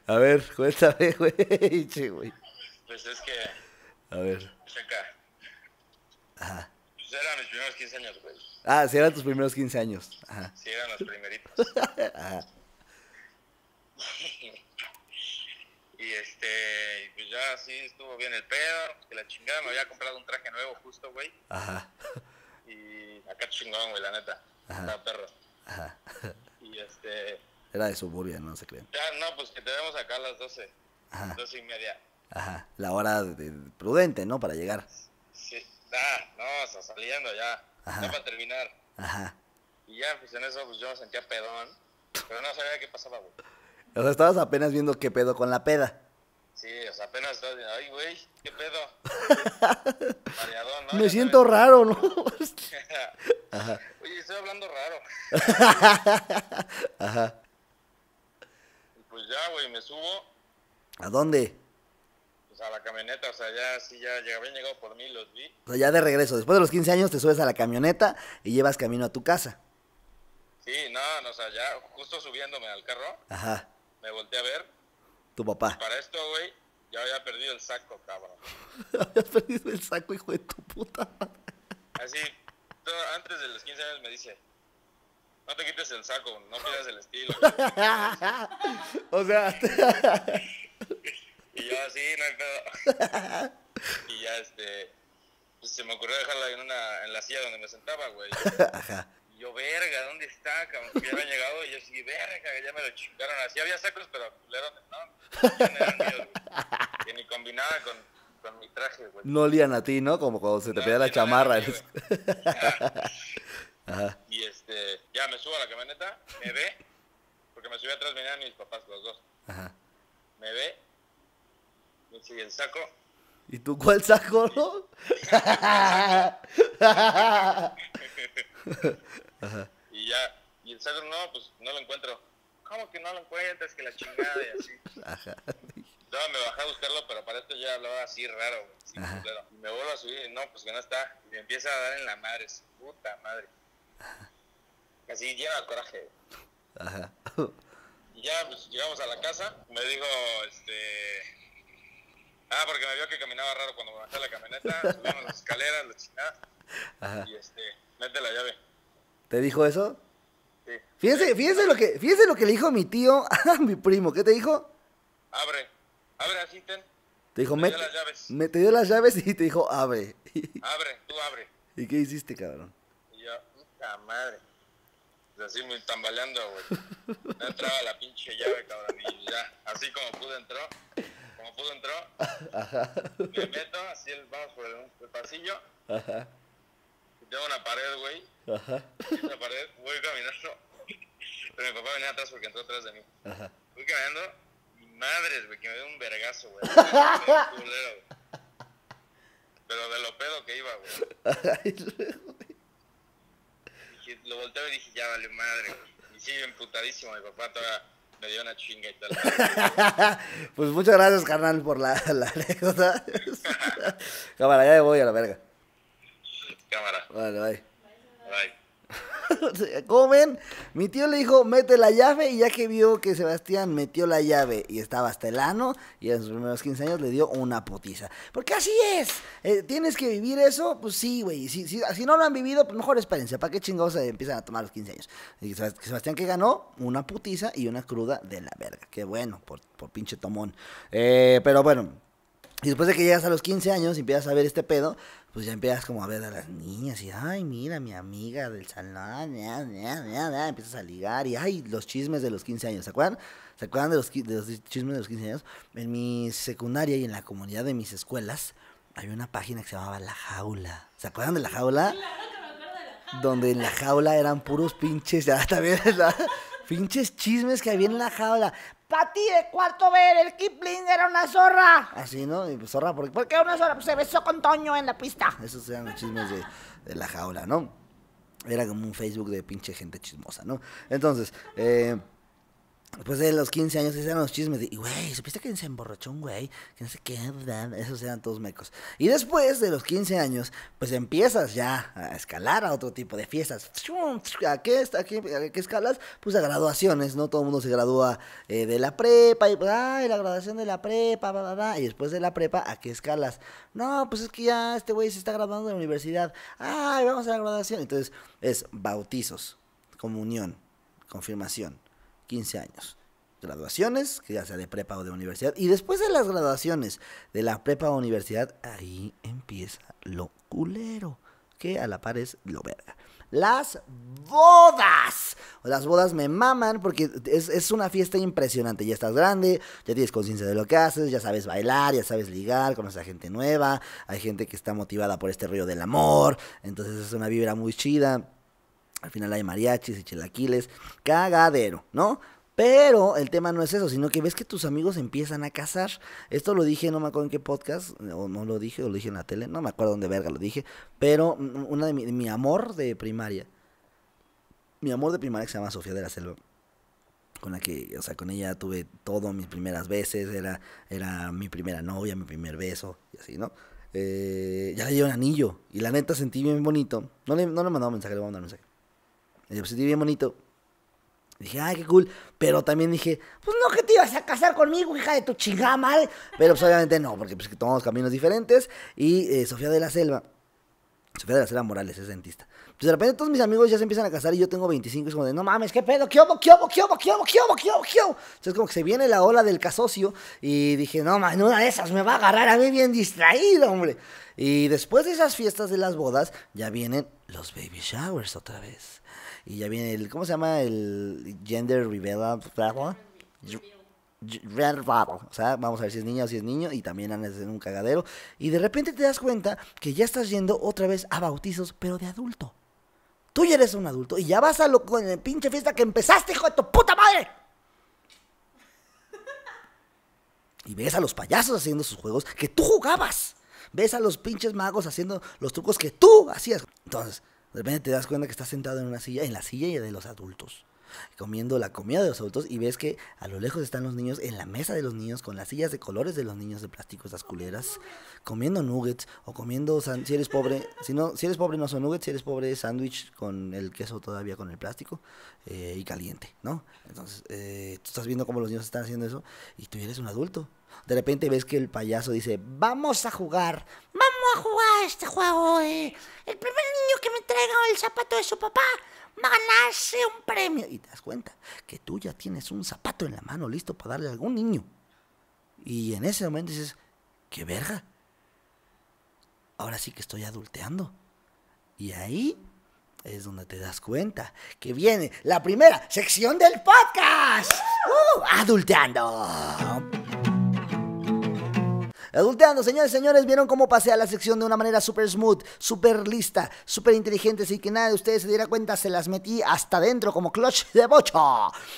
A ver, cuéntame, <laughs> güey. Pues es que. A ver. Pues Checa. Ajá. Pues eran mis primeros 15 años, güey. Ah, sí, eran tus primeros 15 años. Ajá. Sí, eran los primeritos. <laughs> Ajá. <laughs> y este, pues ya sí estuvo bien el pedo, que la chingada me había comprado un traje nuevo justo, güey. Ajá. Y acá chingón, güey, la neta. Ajá. Estaba perro. Ajá. Y este, era de suburbia, no se creen. Ya, no, pues que te vemos acá a las 12. Ajá. 12 y media. Ajá, la hora prudente, ¿no? Para llegar. Sí, da no, está saliendo ya. Ajá. Ya para terminar. Ajá. Y ya, pues en eso pues, yo me sentía pedón. Pero no sabía qué pasaba, güey. O sea, estabas apenas viendo qué pedo con la peda. Sí, o sea, apenas estabas diciendo, ay, güey, qué pedo. <laughs> Variadón, ¿no? Me siento raro, ¿no? <laughs> Ajá. Oye, estoy hablando raro. <laughs> Ajá pues ya, güey, me subo. ¿A dónde? Pues a la camioneta, o sea, ya sí, ya, ya habían llegado por mí, los vi. O sea, ya de regreso, después de los 15 años te subes a la camioneta y llevas camino a tu casa. Sí, no, no, o sea, ya justo subiéndome al carro, Ajá. me volteé a ver. Tu papá. Para esto, güey, ya había perdido el saco, cabrón. <laughs> Había perdido el saco, hijo de tu puta. Así, antes de los 15 años me dice, no te quites el saco, no pierdas el estilo. <laughs> o sea. y yo así, no hay y ya este. Pues, se me ocurrió dejarla en, una, en la silla donde me sentaba, güey. Y yo, verga, ¿dónde está? Como que han llegado. Y yo, sí, verga, ya me lo chingaron. Así había sacos, pero no. no ni combinaba con, con mi traje, güey. No olían a ti, ¿no? Como cuando se te pega la chamarra. <laughs> Y este, ya me subo a la camioneta, me ve, porque me subí atrás, mirando mis papás los dos. Me ve, me sigue el saco? ¿Y tú cuál saco, <laughs> Y ya, y el saco, no, pues no lo encuentro. ¿Cómo que no lo encuentras? Que la chingada y así. No, me bajé a buscarlo, pero para esto ya hablaba así raro, y Me vuelvo a subir y no, pues que no está. Y me empieza a dar en la madre, puta madre. <laughs> Así lleva coraje. Ajá. Y ya pues, llegamos a la casa, me dijo, este... Ah, porque me vio que caminaba raro cuando me bajé la camioneta, <laughs> subimos las escaleras, la chingada. Ajá. Y este, mete la llave. ¿Te dijo eso? Sí. Fíjense, fíjense lo que, fíjense lo que le dijo mi tío <laughs> mi primo. ¿Qué te dijo? Abre, abre así, Te dijo, mete las llaves. me te dio las llaves y te dijo, abre. Abre, tú abre. ¿Y qué hiciste, cabrón? madre! Así muy tambaleando, güey. No entraba la pinche llave, cabrón. Y ya, así como pude entró, como pudo entró, me meto, así el, vamos por el, pasillo. tengo una pared, güey. Ajá. una pared, voy caminando. Pero mi papá venía atrás porque entró atrás de mí. Voy caminando madres, güey, que me dio un vergazo, güey. <laughs> Pero de lo pedo que iba, güey lo volteé y dije, ya vale madre. Y sí, emputadísimo, mi papá todavía me dio una chinga y tal. <laughs> pues muchas gracias, carnal, por la, <laughs> anécdota. <laughs> Cámara, ya me voy a la verga. Cámara. Vale, Bye. bye. <laughs> ¿Cómo ven? Mi tío le dijo, mete la llave, y ya que vio que Sebastián metió la llave y estaba hasta el ano, y en sus primeros 15 años le dio una putiza Porque así es, eh, tienes que vivir eso, pues sí, güey, si, no lo han vivido, pues mejor espérense, ¿para qué chingados se empiezan a tomar los 15 años? Sebastián que ganó una putiza y una cruda de la verga, qué bueno, por, pinche tomón. Eh, pero bueno, y después de que llegas a los 15 años y empiezas a ver este pedo, pues ya empiezas como a ver a las niñas y, ay, mira, mi amiga del salón, ya, ya, ya, ya, empiezas a ligar y, ay, los chismes de los 15 años, ¿se acuerdan? ¿Se acuerdan de los, chismes de los 15 años? En mi secundaria y en la comunidad de mis escuelas había una página que se llamaba La Jaula. ¿Se acuerdan de La Jaula? donde en la jaula eran puros pinches, <laughs> ya está bien pinches chismes que había en la jaula para ti de cuarto ver, el Kipling era una zorra. Así, ah, ¿no? Y pues, zorra, ¿por qué? era una zorra? Pues se besó con Toño en la pista. Esos eran los chismes de, de la jaula, ¿no? Era como un Facebook de pinche gente chismosa, ¿no? Entonces, eh... Después pues de los 15 años, hicieron eran los chismes de, güey, ¿supiste que se emborrachó un güey? Que no sé qué, Esos eran todos mecos. Y después de los 15 años, pues empiezas ya a escalar a otro tipo de fiestas. ¿A qué, escalas? Pues a graduaciones, ¿no? Todo el mundo se gradúa eh, de la prepa y, pues, ay, la graduación de la prepa, bla, bla. Y después de la prepa, ¿a qué escalas? No, pues es que ya este güey se está graduando de la universidad. Ay, vamos a la graduación. Entonces, es bautizos, comunión, confirmación 15 años. Graduaciones, que ya sea de prepa o de universidad. Y después de las graduaciones de la prepa o universidad, ahí empieza lo culero, que a la par es lo verga las bodas. Las bodas me maman porque es, una fiesta impresionante. Ya estás grande, ya tienes conciencia de lo que haces, ya sabes bailar, ya sabes ligar, conoces a gente nueva, hay gente que está motivada por este río del amor, entonces es una vibra muy chida. Al final hay mariachis y chelaquiles, Cagadero, ¿no? Pero el tema no es eso, sino que ves que tus amigos empiezan a casar. Esto lo dije, no me acuerdo en qué podcast, o no lo dije, o lo dije en la tele, no me acuerdo dónde verga lo dije. Pero una de mi, amor de primaria, mi amor de primaria se llama Sofía de la Selva, con la que, o sea, con ella tuve todo, mis primeras veces, era, era mi primera novia, mi primer beso, y así, ¿no? Eh, ya le dio un anillo, y la neta sentí bien bonito. No le, no le mensaje, le voy a mandar mensaje pues sentí bien bonito. dije, ay, qué cool. Pero también dije, pues no que te ibas a casar conmigo, hija de tu chingada madre. Pero pues, obviamente no, porque pues que tomamos caminos diferentes. Y eh, Sofía de la Selva, Sofía de la Selva Morales es dentista. de repente todos mis amigos ya se empiezan a casar y yo tengo 25 y es como de, no mames, qué pedo, qué obo, qué obo, qué obo, qué obo, qué obo, Entonces como que se viene la ola del casocio y dije, no mames, una de esas me va a agarrar a mí bien distraído, hombre. Y después de esas fiestas de las bodas, ya vienen los baby showers otra vez. Y ya viene el, ¿cómo se llama? El Gender Reveal. O sea, vamos a ver si es niña o si es niño. Y también andas en un cagadero. Y de repente te das cuenta que ya estás yendo otra vez a bautizos, pero de adulto. Tú ya eres un adulto y ya vas a lo con el pinche fiesta que empezaste, hijo de tu puta madre. Y ves a los payasos haciendo sus juegos que tú jugabas. Ves a los pinches magos haciendo los trucos que tú hacías. Entonces, de repente te das cuenta que estás sentado en una silla, en la silla de los adultos, comiendo la comida de los adultos y ves que a lo lejos están los niños en la mesa de los niños con las sillas de colores de los niños de plástico, esas culeras, comiendo nuggets o comiendo si eres pobre, si no si eres pobre no son nuggets, si eres pobre sándwich con el queso todavía con el plástico eh, y caliente, ¿no? Entonces eh, tú estás viendo cómo los niños están haciendo eso y tú eres un adulto de repente ves que el payaso dice, vamos a jugar, vamos a jugar este juego. Eh. El primer niño que me traiga el zapato de su papá va a ganarse un premio. Y te das cuenta que tú ya tienes un zapato en la mano listo para darle a algún niño. Y en ese momento dices, qué verga. Ahora sí que estoy adulteando. Y ahí es donde te das cuenta que viene la primera sección del podcast. Uh, adulteando. Adulteando, señores, señores, vieron cómo pasé a la sección de una manera súper smooth, súper lista, súper inteligente, sin que nadie de ustedes se diera cuenta, se las metí hasta dentro como clutch de bocho.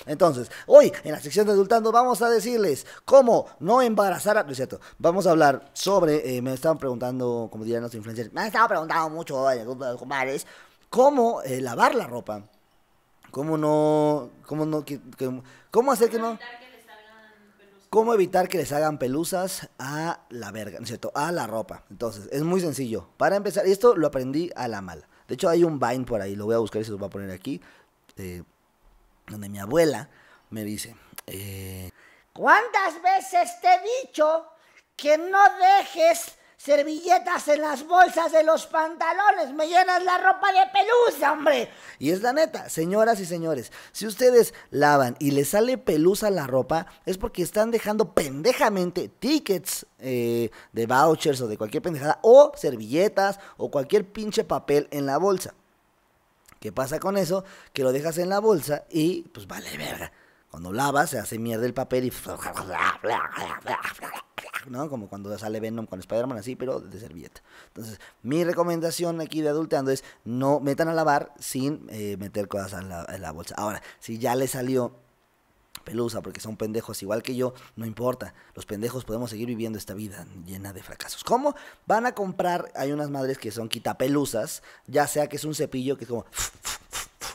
Entonces, hoy en la sección de Adultando vamos a decirles cómo no embarazar a... No cierto, vamos a hablar sobre, eh, me estaban preguntando, como dirían los influencers, me han estado preguntando mucho en cómo eh, lavar la ropa. ¿Cómo no, cómo no, cómo hacer que no... ¿Cómo evitar que les hagan pelusas a la verga, cierto? A la ropa. Entonces, es muy sencillo. Para empezar, esto lo aprendí a la mala. De hecho, hay un Vine por ahí, lo voy a buscar y se lo voy a poner aquí. Eh, donde mi abuela me dice: eh, ¿Cuántas veces te he dicho que no dejes servilletas en las bolsas de los pantalones, me llenas la ropa de pelusa, hombre. Y es la neta, señoras y señores, si ustedes lavan y les sale pelusa la ropa, es porque están dejando pendejamente tickets eh, de vouchers o de cualquier pendejada, o servilletas o cualquier pinche papel en la bolsa. ¿Qué pasa con eso? Que lo dejas en la bolsa y pues vale verga. Cuando lava se hace mierda el papel y... <laughs> ¿no? Como cuando sale Venom con Spider-Man así, pero de servilleta. Entonces, mi recomendación aquí de adulteando es no metan a lavar sin eh, meter cosas en la, bolsa. Ahora, si ya le salió pelusa porque son pendejos igual que yo, no importa. Los pendejos podemos seguir viviendo esta vida llena de fracasos. ¿Cómo? Van a comprar, hay unas madres que son quitapelusas, ya sea que es un cepillo que es como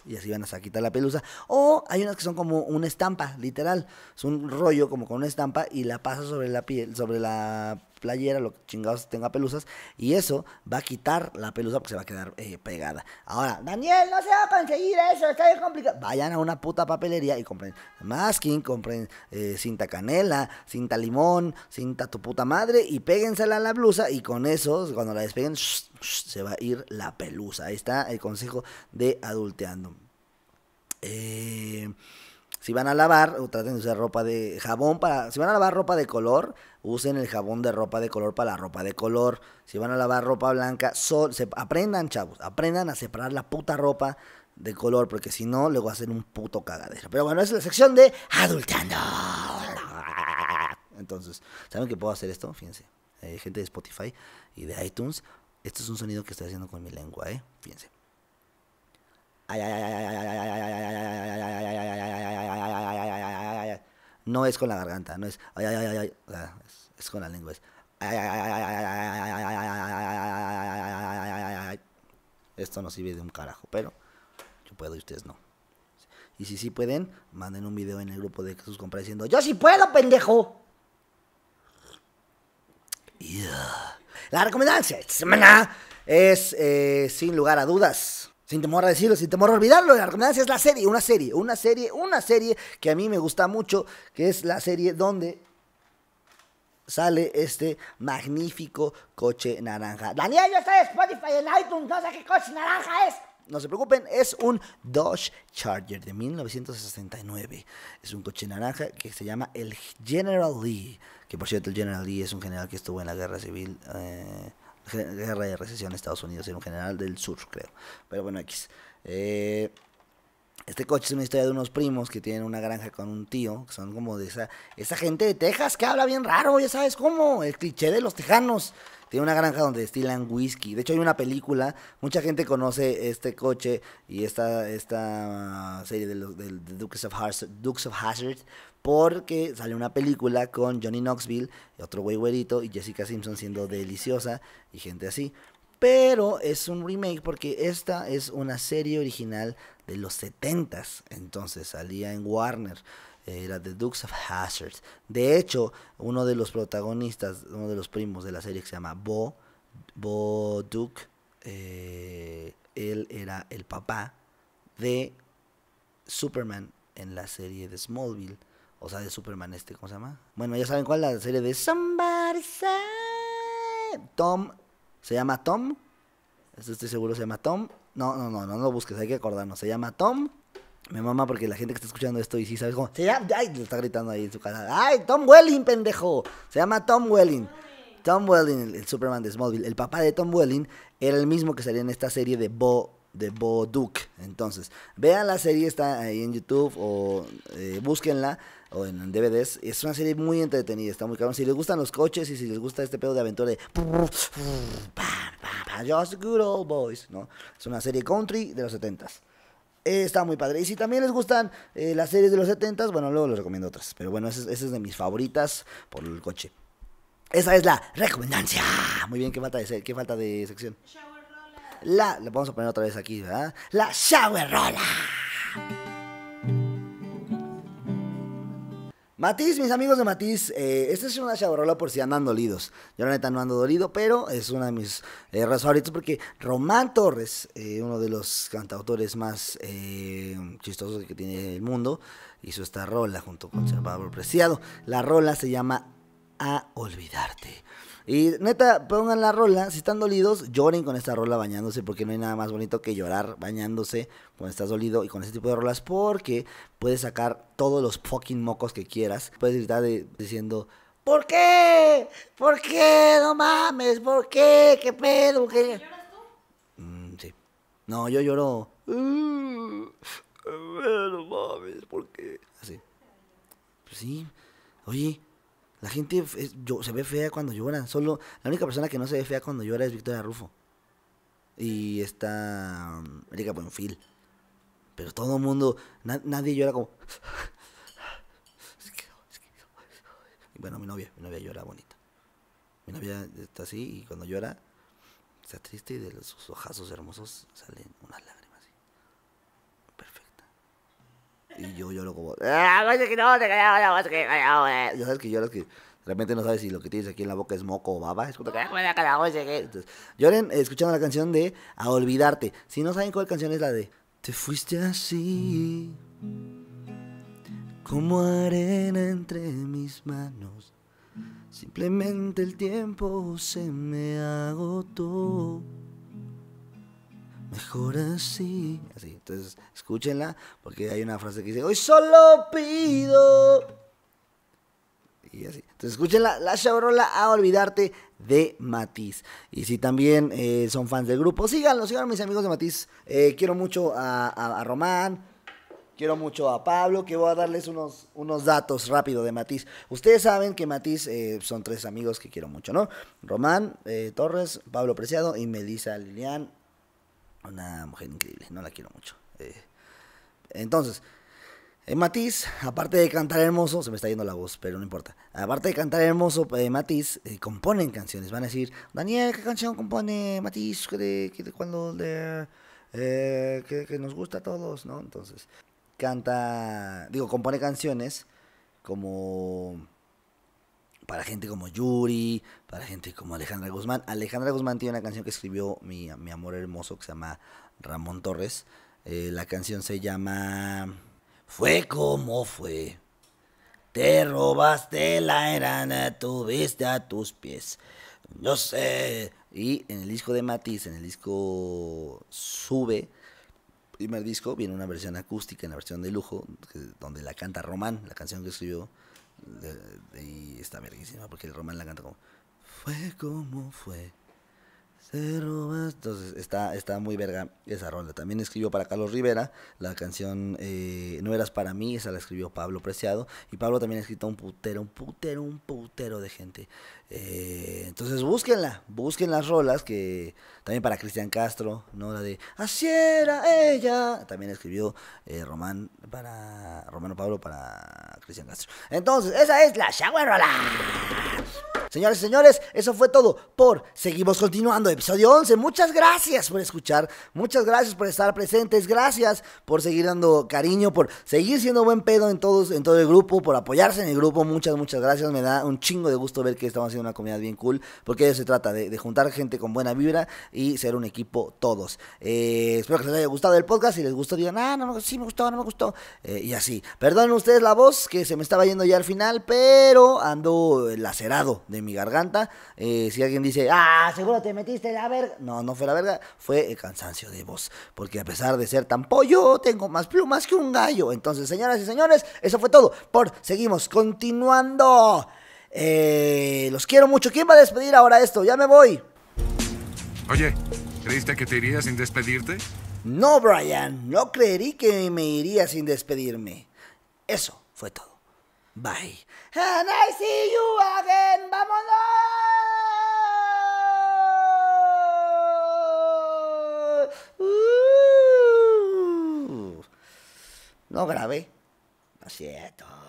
y así van a quitar la pelusa. O hay unas que son como una estampa, literal. Es un rollo como con una estampa y la pasas sobre la piel, sobre la playera, lo que chingados tenga pelusas, y eso va a quitar la pelusa porque se va a quedar eh, pegada. Ahora, Daniel, no se va a conseguir eso, está bien complicado. Vayan a una puta papelería y compren masking, compren eh, cinta canela, cinta limón, cinta tu puta madre, y péguensela a la blusa, y con eso, cuando la despeguen, se va a ir la pelusa. Ahí está el consejo de adulteando. Eh, si van a lavar, o traten de usar ropa de jabón para, si van a lavar ropa de color, usen el jabón de ropa de color para la ropa de color. Si van a lavar ropa blanca, aprendan, chavos, aprendan a separar la puta ropa de color, porque si no, luego hacen un puto cagadero. Pero bueno, es la sección de adultando. Entonces, ¿saben que puedo hacer esto? Fíjense, hay gente de Spotify y de iTunes, Esto es un sonido que estoy haciendo con mi lengua, ¿eh? Fíjense. ay, no es con la garganta, no es. Ay, ay, ay, es, es, con la lengua. esto no sirve de un carajo, pero yo puedo y ustedes no. Y si sí pueden, manden un video en el grupo de Jesús Compra diciendo, yo sí puedo, pendejo. La recomendación semana es, sin lugar a dudas, sin temor a decirlo, sin temor a olvidarlo, la recomendación es la serie, una serie, una serie, una serie que a mí me gusta mucho, que es la serie donde sale este magnífico coche naranja. Daniel, yo está en Spotify, en iTunes, no sé qué coche naranja es. No se preocupen, es un Dodge Charger de 1969. Es un coche naranja que se llama el General Lee. Que por cierto, el General Lee es un general que estuvo en la guerra civil. Eh, guerra de recesión en Estados Unidos, en general del sur, creo. Pero bueno, X. Eh, este coche es una historia de unos primos que tienen una granja con un tío, que son como de esa, esa gente de Texas que habla bien raro, ya sabes cómo, el cliché de los tejanos. Tiene una granja donde destilan whisky. De hecho, hay una película. Mucha gente conoce este coche y esta, esta serie de, los, Dukes, of Hazard, Porque sale una película con Johnny Knoxville, otro güey güerito, y Jessica Simpson siendo deliciosa y gente así pero es un remake porque esta es una serie original de los 70 entonces salía en Warner era The Dukes of Hazard. De hecho, uno de los protagonistas, uno de los primos de la serie que se llama Bo, Bo Duke, eh, él era el papá de Superman en la serie de Smallville. O sea, de Superman este, ¿cómo se llama? Bueno, ya saben cuál es la serie de Somebody Tom se llama Tom. Esto estoy seguro, se llama Tom. No, no, no, no, no lo busques, hay que acordarnos. Se llama Tom. Me mama porque la gente que está escuchando esto y sí sabes cómo. Se llama. Ay, le está gritando ahí en su canal. ¡Ay, Tom Welling, pendejo! Se llama Tom Welling. Tom Welling, el, el Superman de Smallville. El papá de Tom Welling era el mismo que salía en esta serie de Bo de Boduc. Entonces, vean la serie, está ahí en YouTube o eh, búsquenla o en, DVDs. Es una serie muy entretenida, está muy caro, Si les gustan los coches y si les gusta este pedo de aventura de... Just good old boys, ¿no? Es una serie country de los 70s. Eh, está muy padre. Y si también les gustan eh, las series de los 70s, bueno, luego les recomiendo otras. Pero bueno, esa es de mis favoritas por el coche. Esa es la recomendancia. Muy bien, ¿qué falta de, qué falta de sección? la, le vamos a poner otra vez aquí, ¿verdad? La shower rola. Matiz, mis amigos de Matiz, eh, esta es una shower por si andan dolidos. Yo la neta no ando dolido, pero es una de mis eh, favoritas. porque Román Torres, eh, uno de los cantautores más eh, chistosos que tiene el mundo, hizo esta rola junto con Pablo Preciado. La rola se llama A Olvidarte. Y neta, pongan la rola. Si están dolidos, lloren con esta rola bañándose, porque no hay nada más bonito que llorar bañándose cuando estás dolido y con este tipo de rolas, porque puedes sacar todos los fucking mocos que quieras. Puedes gritar diciendo. ¿Por qué? ¿Por qué? No mames, ¿por qué? ¿Qué pedo? ¿Qué... ¿Lloras tú? Mm, sí. No, yo lloro. Mm, no mames, ¿por qué? Así. Pues sí. Oye, la gente yo, se ve fea cuando llora. Solo la única persona que no se ve fea cuando llora es Victoria Rufo. Y está mm, Erika Buenfil. Pero todo el mundo, nadie llora como... Y <laughs> bueno, mi novia, mi novia llora bonita. Mi novia está así y cuando llora, está triste y de sus ojazos hermosos salen unas lágrimas. Y yo lloro como, que Yo sabes que lloras que realmente no sabes si lo que tienes aquí en la boca es moco o baba. Es como, ah, pues Entonces, lloren eh, escuchando la canción de A Olvidarte. Si no saben cuál canción es la de Te fuiste así, como arena entre mis manos. Simplemente el tiempo se me agotó mejor así. Así, entonces escúchenla, porque hay una frase que dice, hoy solo pido. Y así. Entonces escúchenla, la chabrola a olvidarte de Matiz. Y si también eh, son fans del grupo, síganlo, síganlo mis amigos de Matiz. Eh, quiero mucho a, Román. Quiero mucho a Pablo, que voy a darles unos, unos datos rápido de Matiz. Ustedes saben que Matiz eh, son tres amigos que quiero mucho, ¿no? Román Torres, Pablo Preciado y Melissa Lilian una mujer increíble, no la quiero mucho. Eh, entonces, eh, Matiz, aparte de cantar hermoso, se me está yendo la voz, pero no importa. Aparte de cantar hermoso, eh, Matiz, componen canciones. Van a decir, Daniel, ¿qué canción compone Matiz? ¿Qué de cuando le, que, que, nos gusta a todos, ¿no? Entonces, canta, digo, compone canciones como para gente como Yuri, para gente como Alejandra Guzmán. Alejandra Guzmán tiene una canción que escribió mi, amor hermoso que se llama Ramón Torres. Eh, la canción se llama Fue como fue. Te robaste la herana, tuviste a tus pies. no sé. Y en el disco de Matiz, en el disco Sube, primer disco, viene una versión acústica, en la versión de lujo, donde la canta Román, la canción que escribió y está verguísima porque el Román la canta como... Fue como fue. Entonces está, está muy verga esa rola. También escribió para Carlos Rivera la canción eh, No eras para mí, esa la escribió Pablo Preciado. Y Pablo también ha escrito un putero, un putero, un putero de gente. Eh, entonces búsquenla, busquen las rolas que también para Cristian Castro, ¿no? La de Así era ella. También escribió eh, Román para Romano Pablo para Cristian Castro. Entonces, esa es la Rola Señores señores, eso fue todo por Seguimos Continuando episodio 11. Muchas gracias por escuchar, muchas gracias por estar presentes, gracias por seguir dando cariño, por seguir siendo buen pedo en todos, en todo el grupo, por apoyarse en el grupo. Muchas, muchas gracias. Me da un chingo de gusto ver que estamos haciendo una comunidad bien cool, porque se trata, de, juntar gente con buena vibra y ser un equipo todos. Eh, espero que les haya gustado el podcast. Si les gustó, digan, ah, no, no sí me gustó, no me gustó. Eh, y así. Perdonen ustedes la voz, que se me estaba yendo ya al final, pero ando lacerado de mi garganta. Eh, si alguien dice, ah, seguro te metiste la No, no fue la verga, fue el cansancio de voz. Porque a pesar de ser tan pollo, tengo más plumas que un gallo. Entonces, señoras y señores, eso fue todo. Por seguimos continuando. Eh, los quiero mucho. ¿Quién va a despedir ahora esto? Ya me voy. Oye, ¿creíste que te irías sin despedirte? No, Brian, no creerí que me iría sin despedirme. Eso fue todo. Bye. And I see you again. ¡Vámonos! No grabé. Así es.